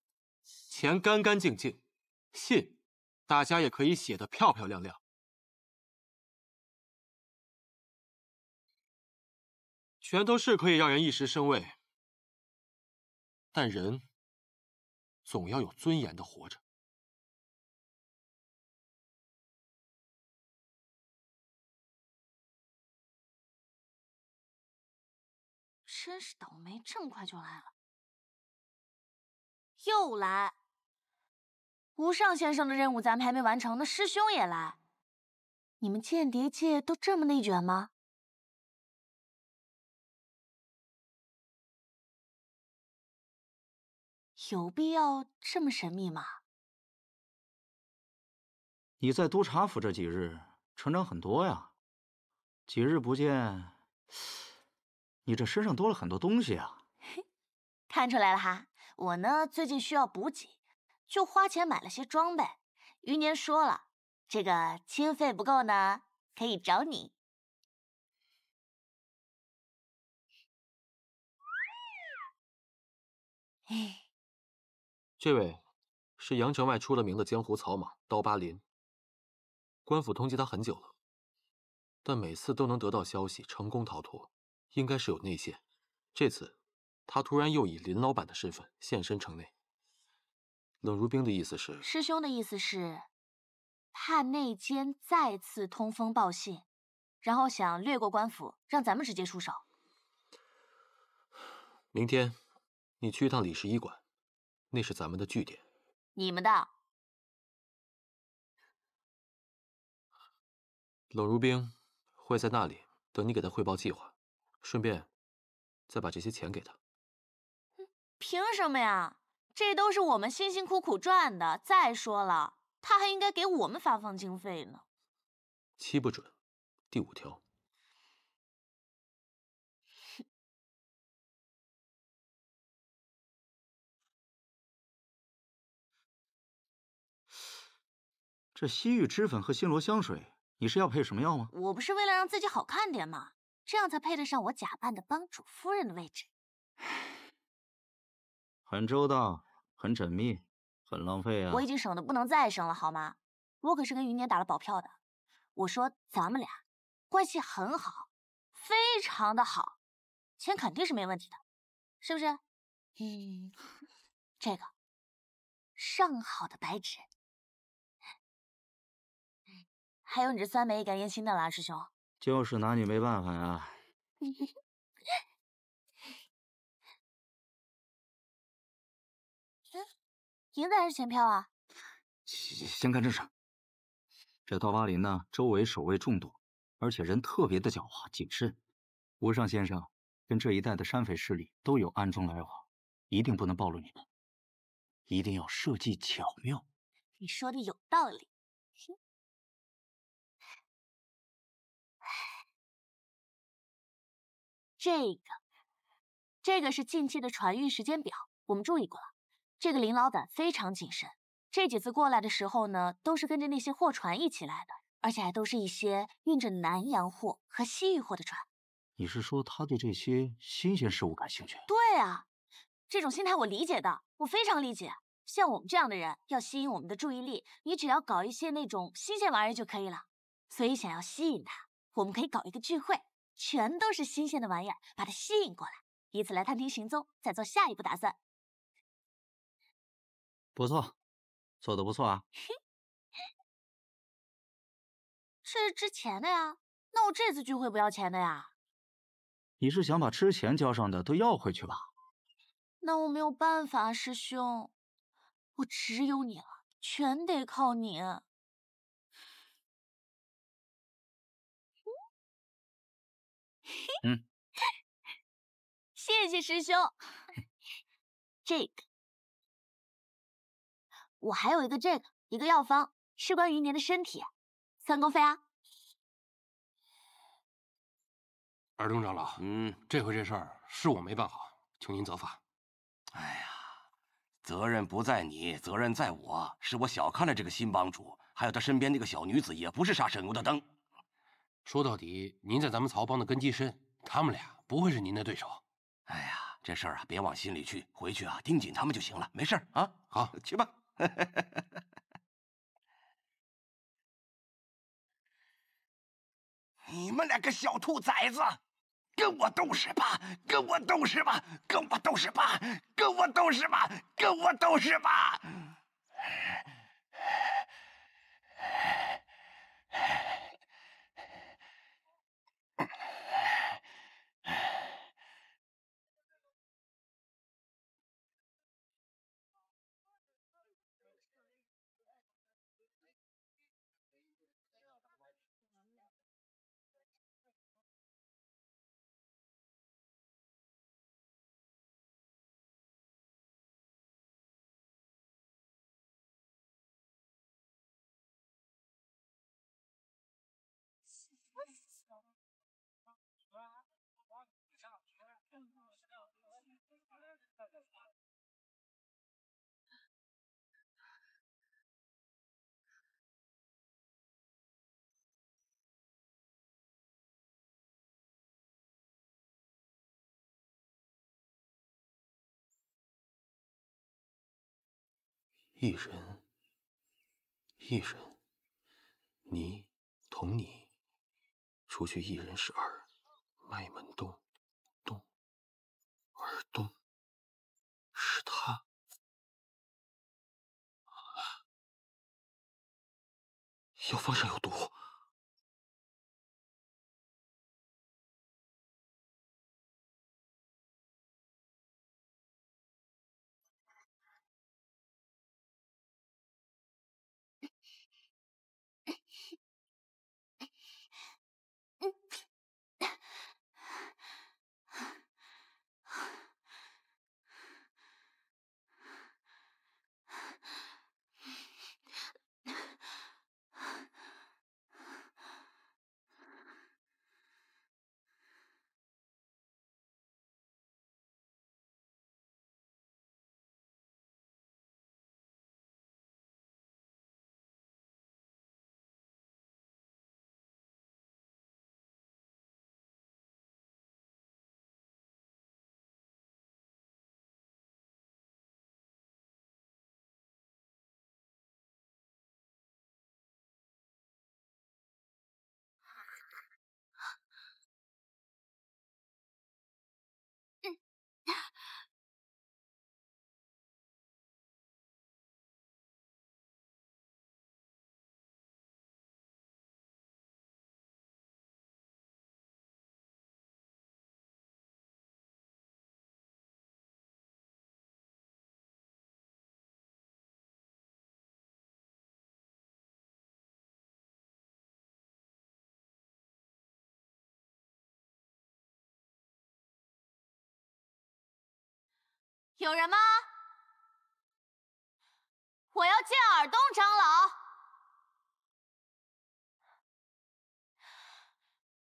钱干干净净，信，大家也可以写的漂漂亮亮。拳都是可以让人一时生畏，但人总要有尊严的活着。真是倒霉，这么快就来了，又来。无上先生的任务咱们还没完成呢，师兄也来，你们间谍界都这么内卷吗？有必要这么神秘吗？你在督察府这几日成长很多呀，几日不见。你这身上多了很多东西啊，看出来了哈。我呢最近需要补给，就花钱买了些装备。余年说了，这个经费不够呢，可以找你。哎，这位是阳城外出了名的江湖草莽刀疤林，官府通缉他很久了，但每次都能得到消息，成功逃脱。应该是有内线，这次他突然又以林老板的身份现身城内。冷如冰的意思是，师兄的意思是，怕内奸再次通风报信，然后想掠过官府，让咱们直接出手。明天你去一趟李氏医馆，那是咱们的据点，你们的。冷如冰会在那里等你，给他汇报计划。顺便，再把这些钱给他。凭什么呀？这都是我们辛辛苦苦赚的。再说了，他还应该给我们发放经费呢。七不准，第五条。这西域脂粉和新罗香水，你是要配什么药吗？我不是为了让自己好看点吗？这样才配得上我假扮的帮主夫人的位置，很周到，很缜密，很浪费啊！我已经省得不能再省了，好吗？我可是跟云年打了保票的，我说咱们俩关系很好，非常的好，钱肯定是没问题的，是不是？嗯，这个上好的白纸，还有你这酸梅也该烟青的了，师兄。就是拿你没办法呀！银子还是钱票啊！先先正事。这刀疤林呢，周围守卫众多，而且人特别的狡猾谨慎。无上先生跟这一带的山匪势力都有暗中来往，一定不能暴露你们，一定要设计巧妙。你说的有道理。这个，这个是近期的船运时间表，我们注意过了。这个林老板非常谨慎，这几次过来的时候呢，都是跟着那些货船一起来的，而且还都是一些运着南洋货和西域货的船。你是说他对这些新鲜事物感兴趣？对啊，这种心态我理解的，我非常理解。像我们这样的人，要吸引我们的注意力，你只要搞一些那种新鲜玩意就可以了。所以想要吸引他，我们可以搞一个聚会。全都是新鲜的玩意儿，把它吸引过来，以此来探听行踪，再做下一步打算。不错，做的不错啊。这 是之前的呀，那我这次聚会不要钱的呀。你是想把之前交上的都要回去吧？那我没有办法，师兄，我只有你了，全得靠你。嗯，谢谢师兄。这个，我还有一个这个，一个药方，是关于您的身体，三公妃啊。二中长老，嗯，这回这事儿是我没办好，请您责罚。哎呀，责任不在你，责任在我，是我小看了这个新帮主，还有他身边那个小女子，也不是啥省油的灯。说到底，您在咱们曹帮的根基深，他们俩不会是您的对手。哎呀，这事儿啊，别往心里去，回去啊，盯紧他们就行了。没事啊，好，去吧。你们两个小兔崽子，跟我斗是吧？跟我斗是吧？跟我斗是吧？跟我斗是吧？跟我斗是吧？一人，一人，你同你，除去一人是二，脉门东，东，而东，是他。药方上有毒。有人吗？我要见耳洞长老，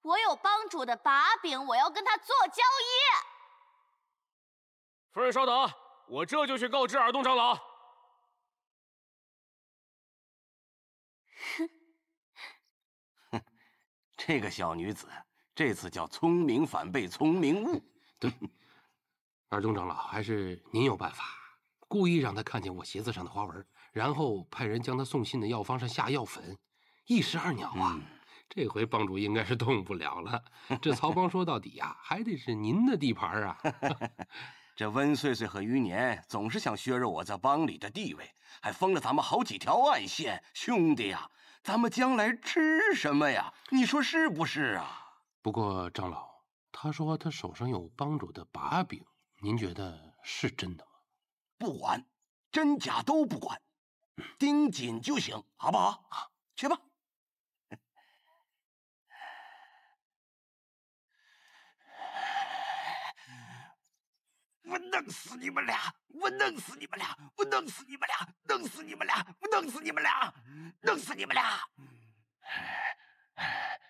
我有帮主的把柄，我要跟他做交易。夫人稍等，我这就去告知耳洞长老。哼，哼，这个小女子，这次叫聪明反被聪明误。对。二东长老，还是您有办法，故意让他看见我鞋子上的花纹，然后派人将他送信的药方上下药粉，一石二鸟啊！这回帮主应该是动不了了。这曹帮说到底呀，还得是您的地盘啊！这温岁岁和余年总是想削弱我在帮里的地位，还封了咱们好几条暗线。兄弟呀，咱们将来吃什么呀？你说是不是啊？不过长老，他说他手上有帮主的把柄。您觉得是真的吗？不管真假都不管，盯紧就行，好不好？去吧！我弄死你们俩！我弄死你们俩！我弄死你们俩！弄死你们俩！我弄死你们俩！弄死你们俩！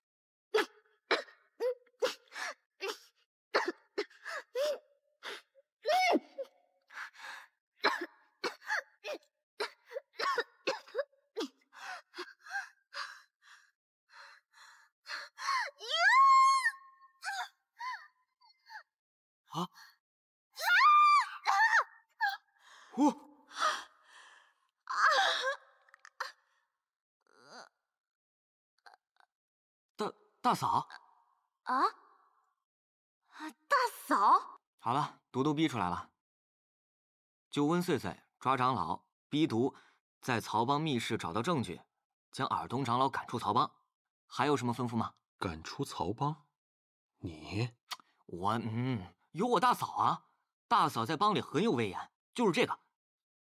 嫂，啊，啊，大嫂，好了，毒都逼出来了，就温碎碎抓长老逼毒，在曹帮密室找到证据，将尔东长老赶出曹帮，还有什么吩咐吗？赶出曹帮，你，我嗯，有我大嫂啊，大嫂在帮里很有威严，就是这个，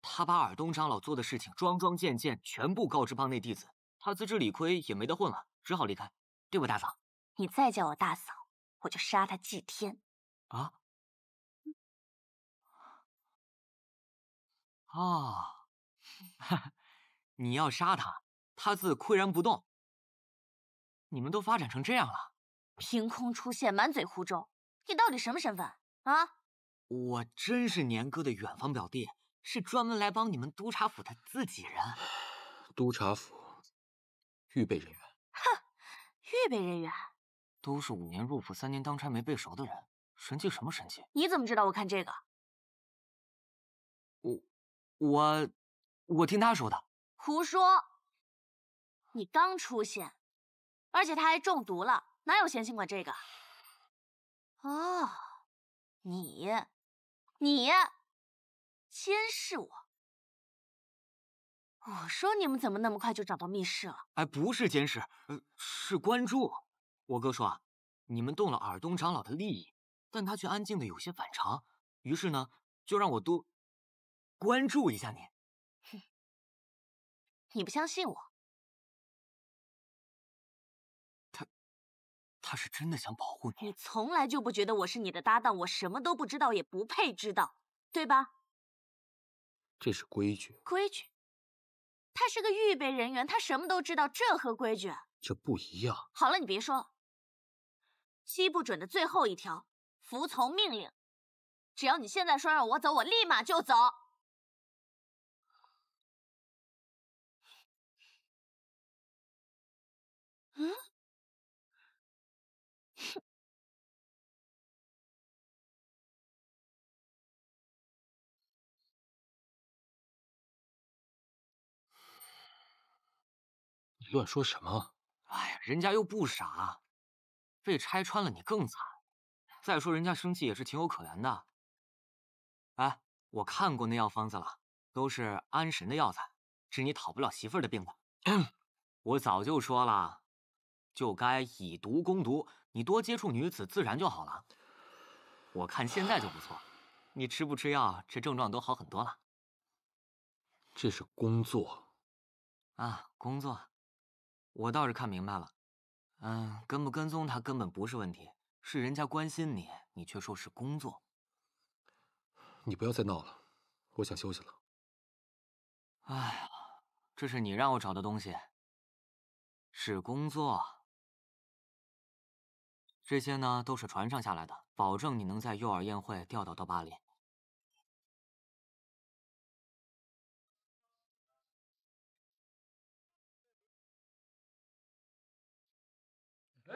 她把尔东长老做的事情桩桩件件全部告知帮内弟子，她自知理亏也没得混了，只好离开。对我大嫂，你再叫我大嫂，我就杀他祭天。啊？哦，你要杀他，他自岿然不动。你们都发展成这样了，凭空出现，满嘴胡诌，你到底什么身份？啊？我真是年哥的远房表弟，是专门来帮你们督察府的自己人。督察府预备人员。哼。预备人员，都是五年入府、三年当差没背熟的人。神气什么神气？你怎么知道我看这个？我我我听他说的。胡说！你刚出现，而且他还中毒了，哪有闲心管这个？哦，你你监视我。我说你们怎么那么快就找到密室了？哎，不是监视，呃，是关注。我哥说啊，你们动了尔东长老的利益，但他却安静的有些反常，于是呢，就让我多关注一下你。你不相信我？他，他是真的想保护你。你从来就不觉得我是你的搭档，我什么都不知道，也不配知道，对吧？这是规矩。规矩。他是个预备人员，他什么都知道，这和规矩？这不一样。好了，你别说了。不准的最后一条，服从命令。只要你现在说让我走，我立马就走。乱说什么？哎，呀，人家又不傻，被拆穿了你更惨。再说人家生气也是情有可原的。哎，我看过那药方子了，都是安神的药材，治你讨不了媳妇儿的病的。我早就说了，就该以毒攻毒，你多接触女子自然就好了。我看现在就不错，你吃不吃药，这症状都好很多了。这是工作。啊，工作。我倒是看明白了，嗯，跟不跟踪他根本不是问题，是人家关心你，你却说是工作。你不要再闹了，我想休息了。哎呀，这是你让我找的东西，是工作。这些呢都是船上下来的，保证你能在诱饵宴会钓到到巴黎。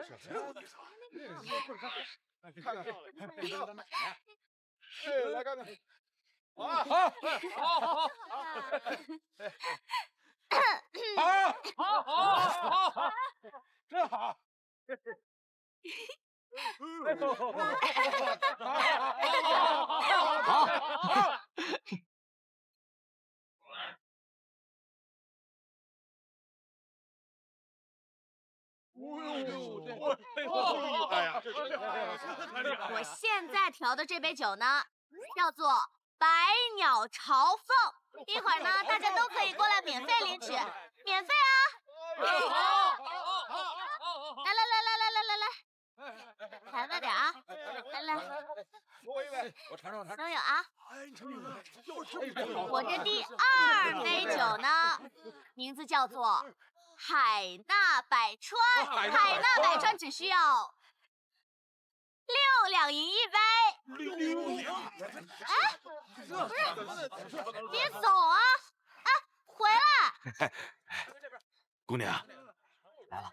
太漂亮了！哎，来看，哎，来看，哎，看，哎，来看，好好，好好，好好，真好，好好，好好，好，好，好，好，好，好，好，好，好，好。我现在调的这杯酒呢，叫做百鸟朝凤。一会儿呢，大家都可以过来免费领取，免费啊！来来来来来来来来，来慢点啊，来来来来来尝，都有啊。我这第二杯酒呢，名字叫做。海纳百川，海纳百川只需要六两银一杯。六两哎，不是，别走啊！哎，回来！姑娘，来了。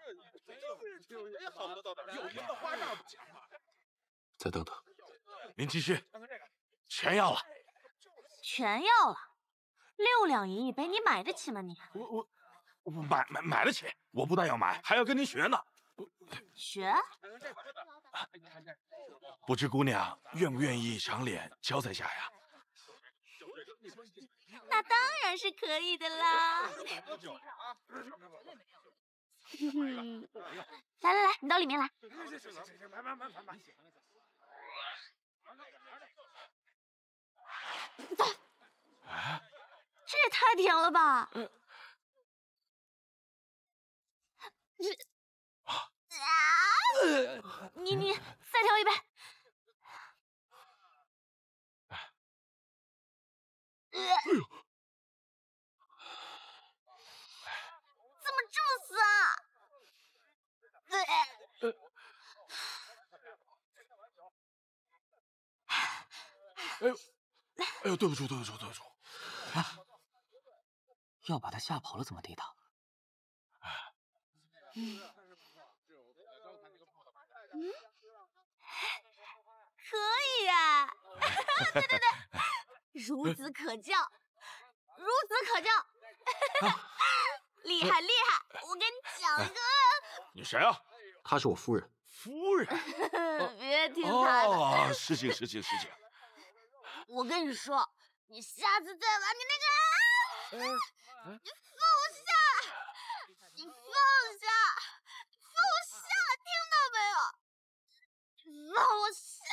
再等等，您继续。全要了。全要了？六两银一杯，你买得起吗？你？我我。买买买得起，我不但要买，还要跟您学呢。学？不知姑娘愿不愿意赏脸教在下呀？那当然是可以的啦。来来来，你到里面来。走。这也太甜了吧！你你你再挑一杯。哎呦！怎么这么死啊！哎呦！哎呦！对不住对不住对不住！哎，要把他吓跑了怎么抵挡？嗯，可以啊！对对对，孺子可教，孺子可教，厉害厉害，我跟你讲一个，你谁啊？她是我夫人，夫人，别听他的，失敬失敬失敬，我跟你说，你下次再玩你那个，你。放下，放下，听到没有？放我下！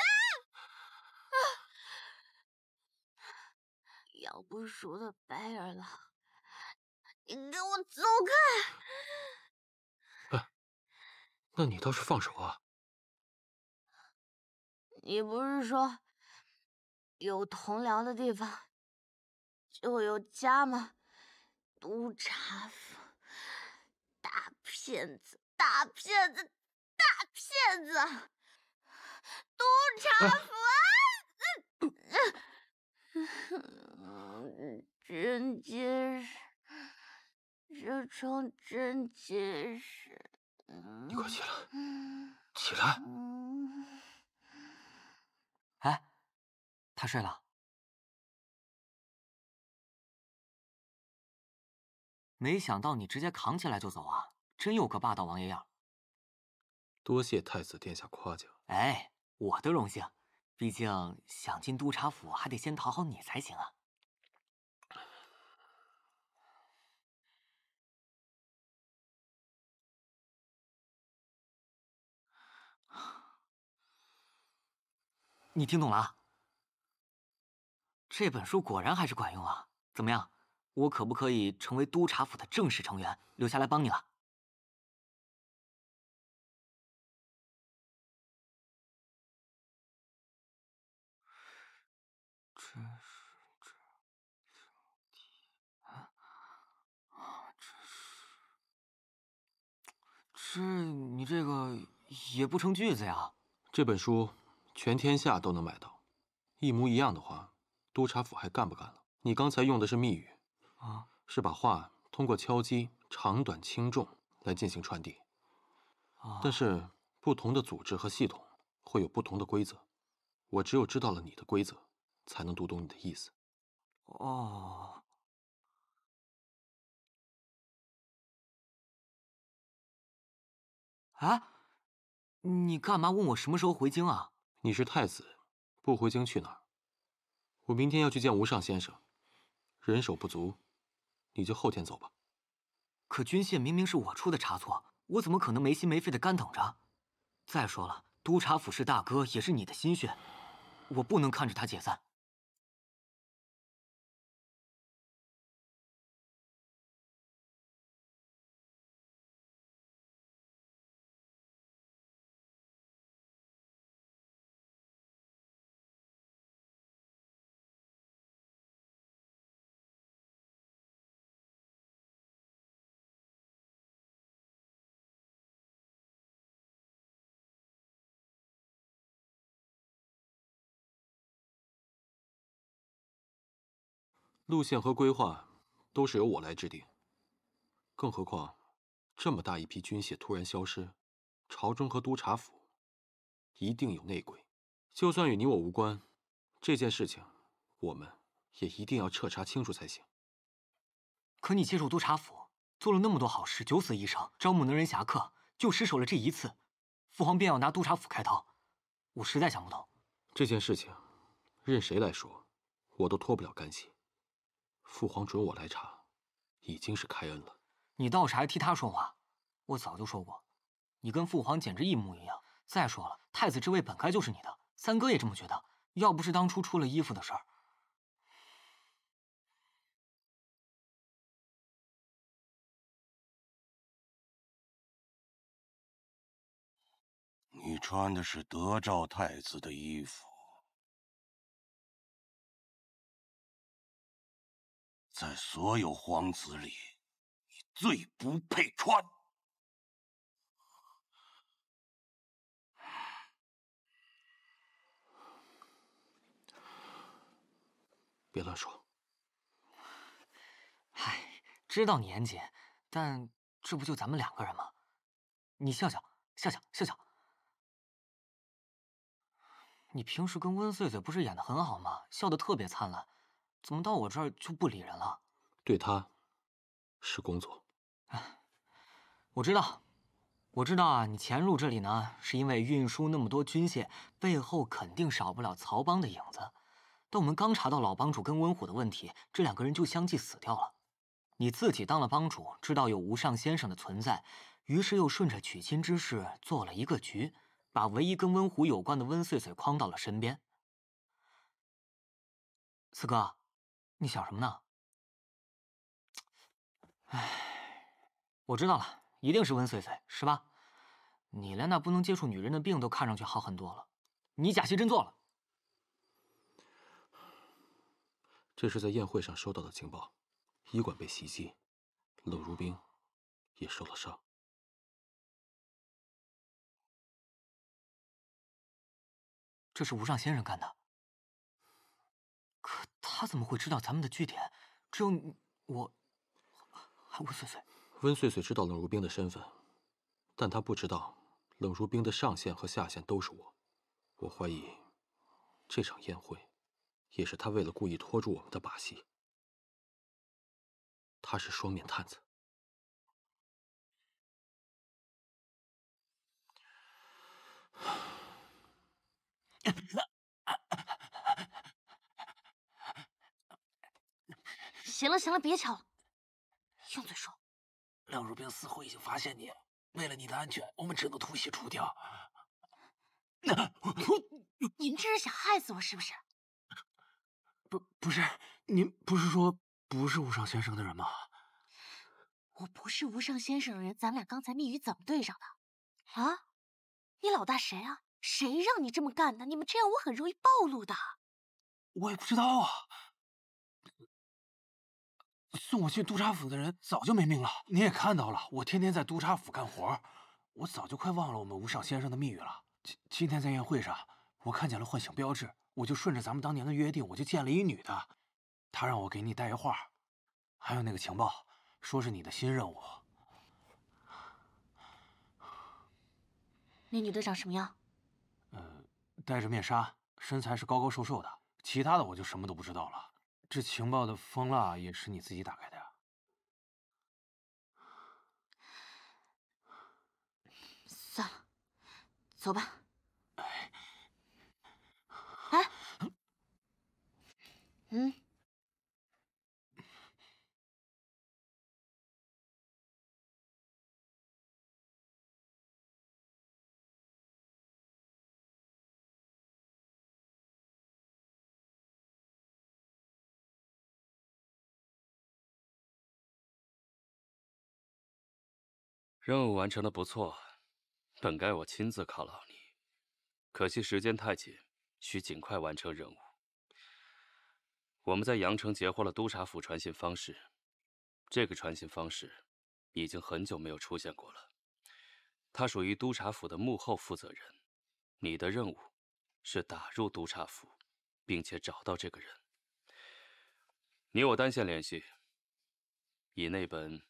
要不熟的白眼狼，你给我走开！那，那你倒是放手啊！你不是说有同僚的地方就有家吗？督察府。大骗子，大骗子，大骗子！督察府，真结实，这床真结实。你快起来，起来！哎，他睡了。没想到你直接扛起来就走啊，真有个霸道王爷样。多谢太子殿下夸奖，哎，我的荣幸。毕竟想进督察府，还得先讨好你才行啊。你听懂了？这本书果然还是管用啊？怎么样？我可不可以成为督察府的正式成员，留下来帮你了？真是这，这啊，真是这你这个也不成句子呀！这本书，全天下都能买到，一模一样的话，督察府还干不干了？你刚才用的是密语。啊，是把话通过敲击长短轻重来进行传递，但是不同的组织和系统会有不同的规则。我只有知道了你的规则，才能读懂你的意思。哦。啊！你干嘛问我什么时候回京啊？你是太子，不回京去哪儿？我明天要去见无上先生，人手不足。你就后天走吧，可军械明明是我出的差错，我怎么可能没心没肺的干等着？再说了，督察府是大哥，也是你的心血，我不能看着他解散。路线和规划，都是由我来制定。更何况，这么大一批军械突然消失，朝中和督察府一定有内鬼。就算与你我无关，这件事情我们也一定要彻查清楚才行。可你接手督察府，做了那么多好事，九死一生，招募能人侠客，就失手了这一次，父皇便要拿督察府开刀，我实在想不通。这件事情，任谁来说，我都脱不了干系。父皇准我来查，已经是开恩了。你倒是还替他说话。我早就说过，你跟父皇简直一模一样。再说了，太子之位本该就是你的。三哥也这么觉得。要不是当初出了衣服的事儿，你穿的是德昭太子的衣服。在所有皇子里，你最不配穿。别乱说。哎，知道你严谨，但这不就咱们两个人吗？你笑笑，笑笑，笑笑。你平时跟温岁岁不是演的很好吗？笑的特别灿烂。怎么到我这儿就不理人了？对他，是工作。哎，我知道，我知道啊！你潜入这里呢，是因为运输那么多军械，背后肯定少不了曹帮的影子。但我们刚查到老帮主跟温虎的问题，这两个人就相继死掉了。你自己当了帮主，知道有无上先生的存在，于是又顺着娶亲之事做了一个局，把唯一跟温虎有关的温岁岁诓到了身边。四哥。你想什么呢？哎，我知道了，一定是温岁岁是吧？你连那不能接触女人的病都看上去好很多了，你假戏真做了。这是在宴会上收到的情报，医馆被袭击，冷如冰也受了伤。这是无上仙人干的。他怎么会知道咱们的据点？只有你、我、温碎碎。温碎碎知道冷如冰的身份，但他不知道冷如冰的上线和下线都是我。我怀疑，这场宴会，也是他为了故意拖住我们的把戏。他是双面探子。行了行了，别敲了，用嘴说。廖如冰似乎已经发现你，为了你的安全，我们只能突袭除掉。您这是想害死我是不是？不不是，您不是说不是无上先生的人吗？我不是无上先生的人，咱们俩刚才密语怎么对上的？啊？你老大谁啊？谁让你这么干的？你们这样我很容易暴露的。我也不知道啊。送我去督察府的人早就没命了。你也看到了，我天天在督察府干活，我早就快忘了我们无上先生的密语了。今今天在宴会上，我看见了唤醒标志，我就顺着咱们当年的约定，我就见了一女的，她让我给你带一话，还有那个情报，说是你的新任务。那女的长什么样？呃，戴着面纱，身材是高高瘦瘦的，其他的我就什么都不知道了。这情报的封蜡也是你自己打开的呀？算了，走吧。哎，哎，嗯。任务完成的不错，本该我亲自犒劳你，可惜时间太紧，需尽快完成任务。我们在阳城截获了督察府传信方式，这个传信方式已经很久没有出现过了，它属于督察府的幕后负责人。你的任务是打入督察府，并且找到这个人。你我单线联系，以那本。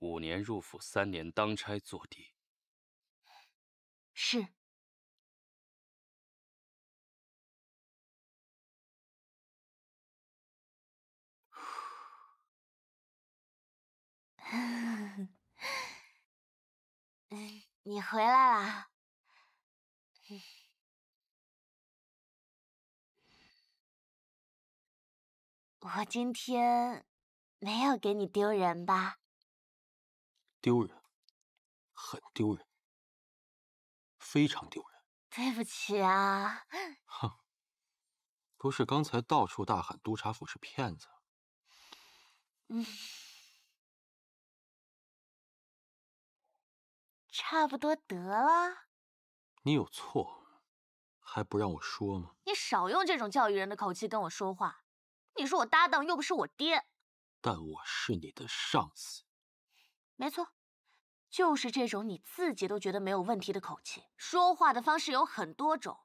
五年入府，三年当差做地。是。你回来啦！我今天没有给你丢人吧？丢人，很丢人，非常丢人。对不起啊。哼，不是刚才到处大喊“督察府是骗子”？嗯，差不多得了。你有错，还不让我说吗？你少用这种教育人的口气跟我说话。你是我搭档，又不是我爹。但我是你的上司。没错，就是这种你自己都觉得没有问题的口气。说话的方式有很多种，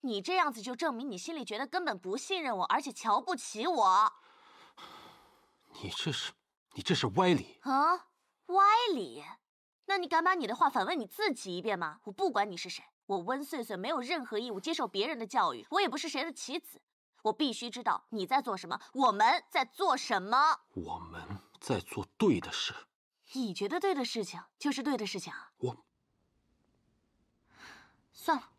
你这样子就证明你心里觉得根本不信任我，而且瞧不起我。你这是你这是歪理啊！歪理？那你敢把你的话反问你自己一遍吗？我不管你是谁，我温岁岁没有任何义务接受别人的教育，我也不是谁的棋子。我必须知道你在做什么，我们在做什么。我们在做对的事。你觉得对的事情就是对的事情。啊？我算了，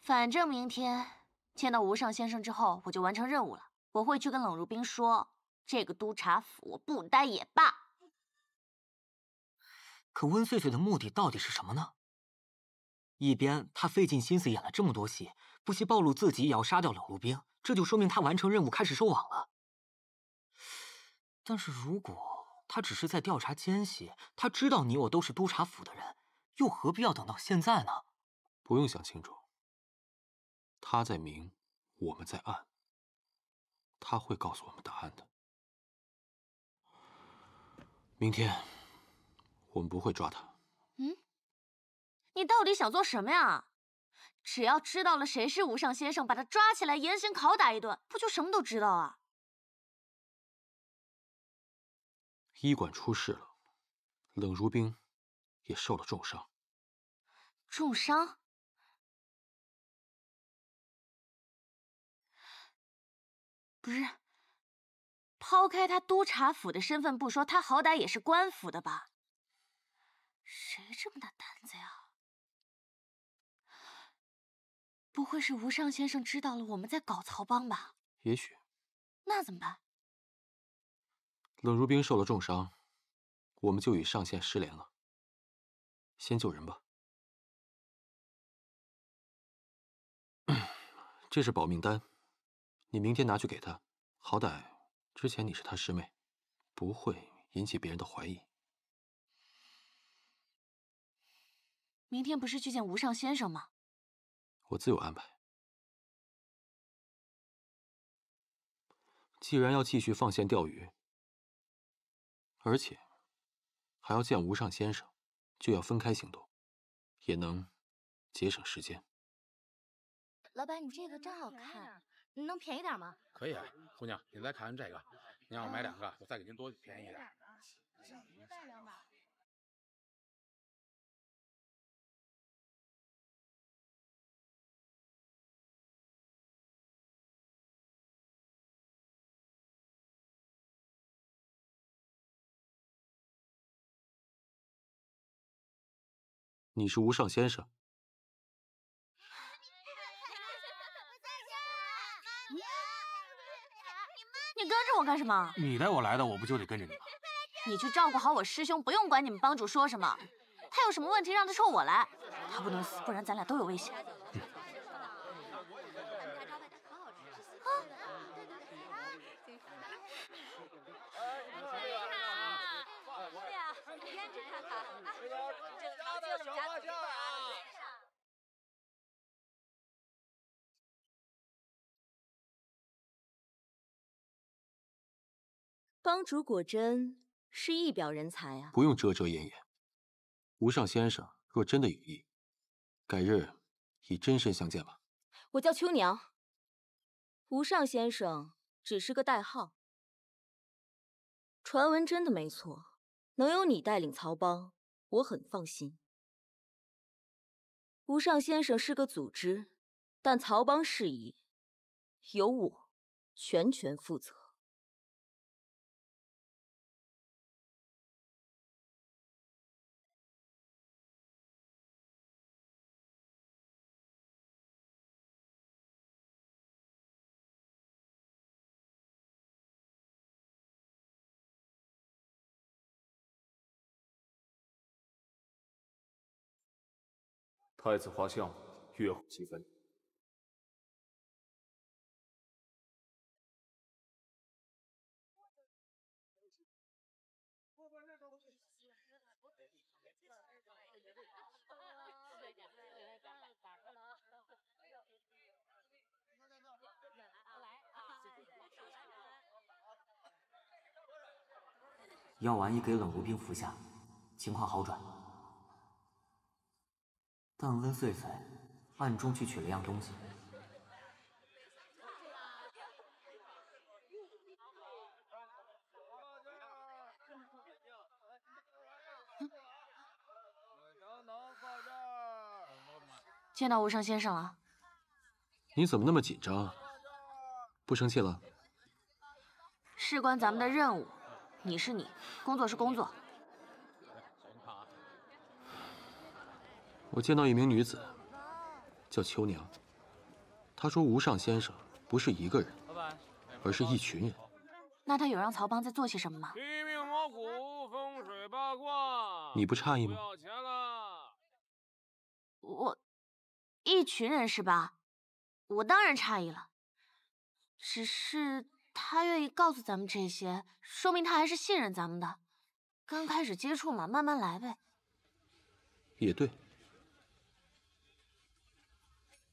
反正明天见到无上先生之后，我就完成任务了。我会去跟冷如冰说，这个督察府我不待也罢。可温岁岁的目的到底是什么呢？一边他费尽心思演了这么多戏，不惜暴露自己也要杀掉冷如冰，这就说明他完成任务开始收网了。但是如果……他只是在调查奸细，他知道你我都是督察府的人，又何必要等到现在呢？不用想清楚，他在明，我们在暗，他会告诉我们答案的。明天我们不会抓他。嗯，你到底想做什么呀？只要知道了谁是无上先生，把他抓起来严刑拷打一顿，不就什么都知道啊？医馆出事了，冷如冰也受了重伤。重伤？不是，抛开他督察府的身份不说，他好歹也是官府的吧？谁这么大胆子呀？不会是无尚先生知道了我们在搞曹帮吧？也许。那怎么办？冷如冰受了重伤，我们就与上线失联了。先救人吧。这是保命丹，你明天拿去给他。好歹之前你是他师妹，不会引起别人的怀疑。明天不是去见无上先生吗？我自有安排。既然要继续放线钓鱼。而且还要见无上先生，就要分开行动，也能节省时间。老板，你这个真好看，能便宜点吗？可以啊，姑娘，你再看看这个，你让我买两个，我再给您多便宜一点。你是无上先生？你跟着我干什么？你带我来的，我不就得跟着你吗？你去照顾好我师兄，不用管你们帮主说什么。他有什么问题，让他冲我来。他不能死，不然咱俩都有危险。好，正家的小啊！帮主果真是一表人才啊！不用遮遮掩掩，无上先生若真的有意，改日以真身相见吧。我叫秋娘。无上先生只是个代号，传闻真的没错。能由你带领曹帮，我很放心。无上先生是个组织，但曹帮事宜由我全权负责。太子花笑，月后七分。药丸已给冷如冰服下，情况好转。丧温碎碎暗中去取了样东西。见到无上先生了。你怎么那么紧张？不生气了？事关咱们的任务，你是你，工作是工作。我见到一名女子，叫秋娘。她说：“无上先生不是一个人，而是一群人。”那他有让曹帮再做些什么吗？命风水八卦。你不诧异吗？我，一群人是吧？我当然诧异了。只是他愿意告诉咱们这些，说明他还是信任咱们的。刚开始接触嘛，慢慢来呗。也对。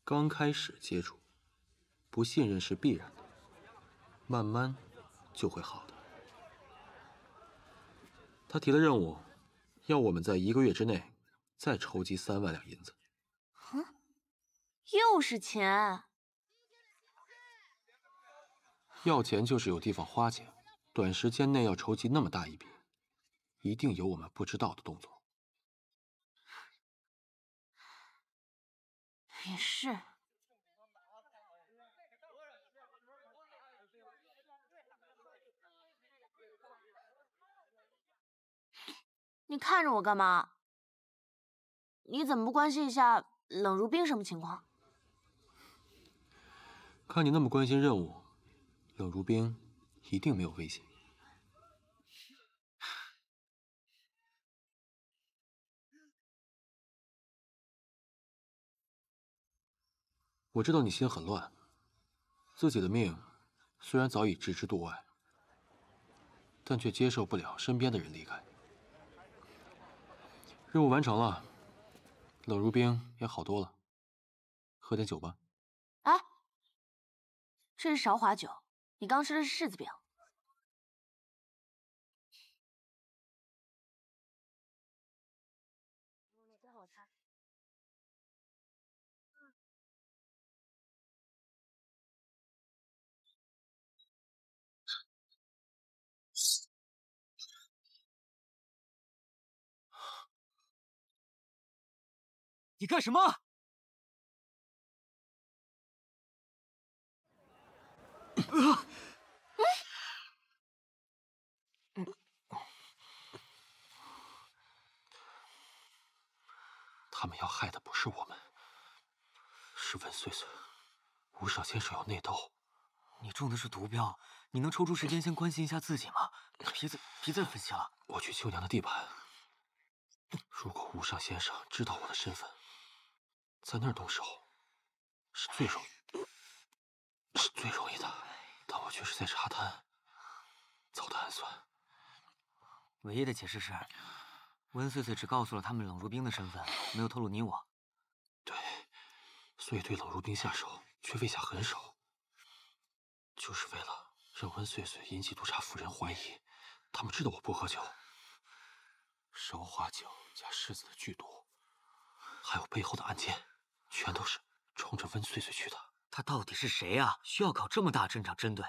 刚开始接触，不信任是必然的，慢慢就会好的。他提了任务，要我们在一个月之内再筹集三万两银子。哼，又是钱。要钱就是有地方花钱，短时间内要筹集那么大一笔，一定有我们不知道的动作。也是，你看着我干嘛？你怎么不关心一下冷如冰什么情况？看你那么关心任务，冷如冰一定没有危险。我知道你心很乱，自己的命虽然早已置之度外，但却接受不了身边的人离开。任务完成了，冷如冰也好多了，喝点酒吧。哎，这是韶华酒，你刚吃的是柿子饼。你干什么？他们要害的不是我们，是文穗穗。无上先生有内斗。你中的是毒镖，你能抽出时间先关心一下自己吗？别再别再分析了。我去秋娘的地盘。如果无上先生知道我的身份。在那儿动手是最容易、是最容易的，但我却是在茶摊遭的暗算。唯一的解释是，温岁岁只告诉了他们冷如冰的身份，没有透露你我。对，所以对冷如冰下手却未下狠手，就是为了让温岁岁引起督察夫人怀疑。他们知道我不喝酒，生花酒加柿子的剧毒。还有背后的暗箭，全都是冲着温翠翠去的。他到底是谁啊？需要搞这么大阵仗针对？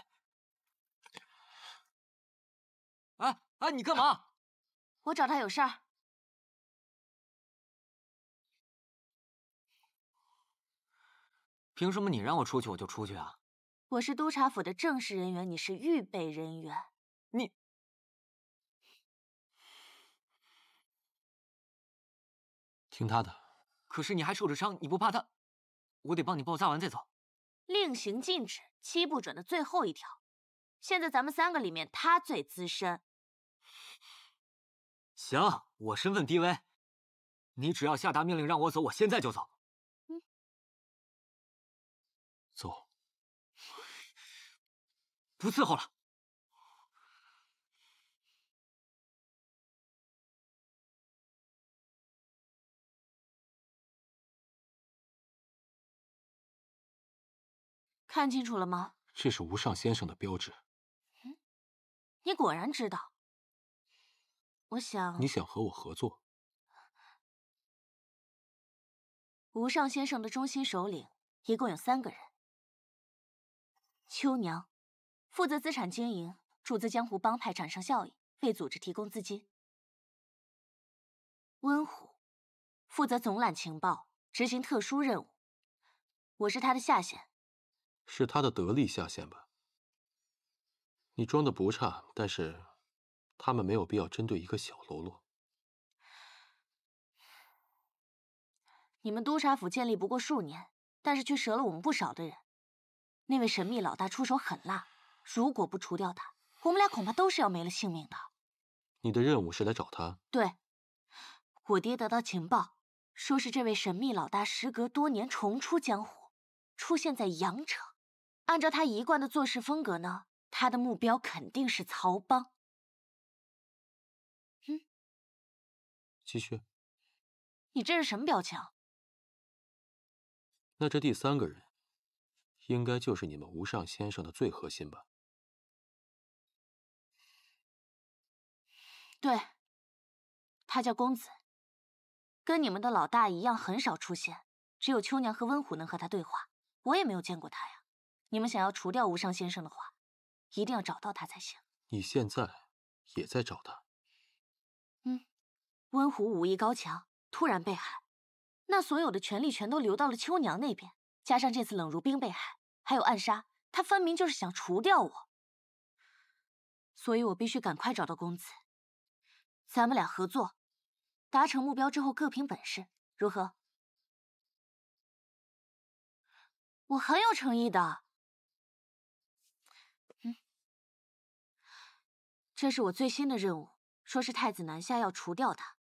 哎哎，你干嘛？我找他有事儿。凭什么你让我出去，我就出去啊？我是督察府的正式人员，你是预备人员。你听他的。可是你还受着伤，你不怕他？我得帮你包扎完再走。令行禁止，七不准的最后一条。现在咱们三个里面，他最资深。行，我身份低微，你只要下达命令让我走，我现在就走。嗯，走，不伺候了。看清楚了吗？这是无上先生的标志。嗯，你果然知道。我想，你想和我合作？无上先生的中心首领一共有三个人。秋娘，负责资产经营，注资江湖帮派产生效益，为组织提供资金。温虎，负责总揽情报，执行特殊任务。我是他的下线。是他的得力下线吧？你装的不差，但是他们没有必要针对一个小喽啰。你们督察府建立不过数年，但是却折了我们不少的人。那位神秘老大出手狠辣，如果不除掉他，我们俩恐怕都是要没了性命的。你的任务是来找他？对，我爹得到情报，说是这位神秘老大时隔多年重出江湖，出现在阳城。按照他一贯的做事风格呢，他的目标肯定是曹帮。嗯，继续。你这是什么表情？那这第三个人，应该就是你们无上先生的最核心吧？对，他叫公子，跟你们的老大一样很少出现，只有秋娘和温虎能和他对话，我也没有见过他呀。你们想要除掉无伤先生的话，一定要找到他才行。你现在也在找他。嗯，温虎武艺高强，突然被害，那所有的权力全都流到了秋娘那边。加上这次冷如冰被害，还有暗杀，他分明就是想除掉我。所以我必须赶快找到公子。咱们俩合作，达成目标之后各凭本事，如何？我很有诚意的。这是我最新的任务，说是太子南下要除掉他。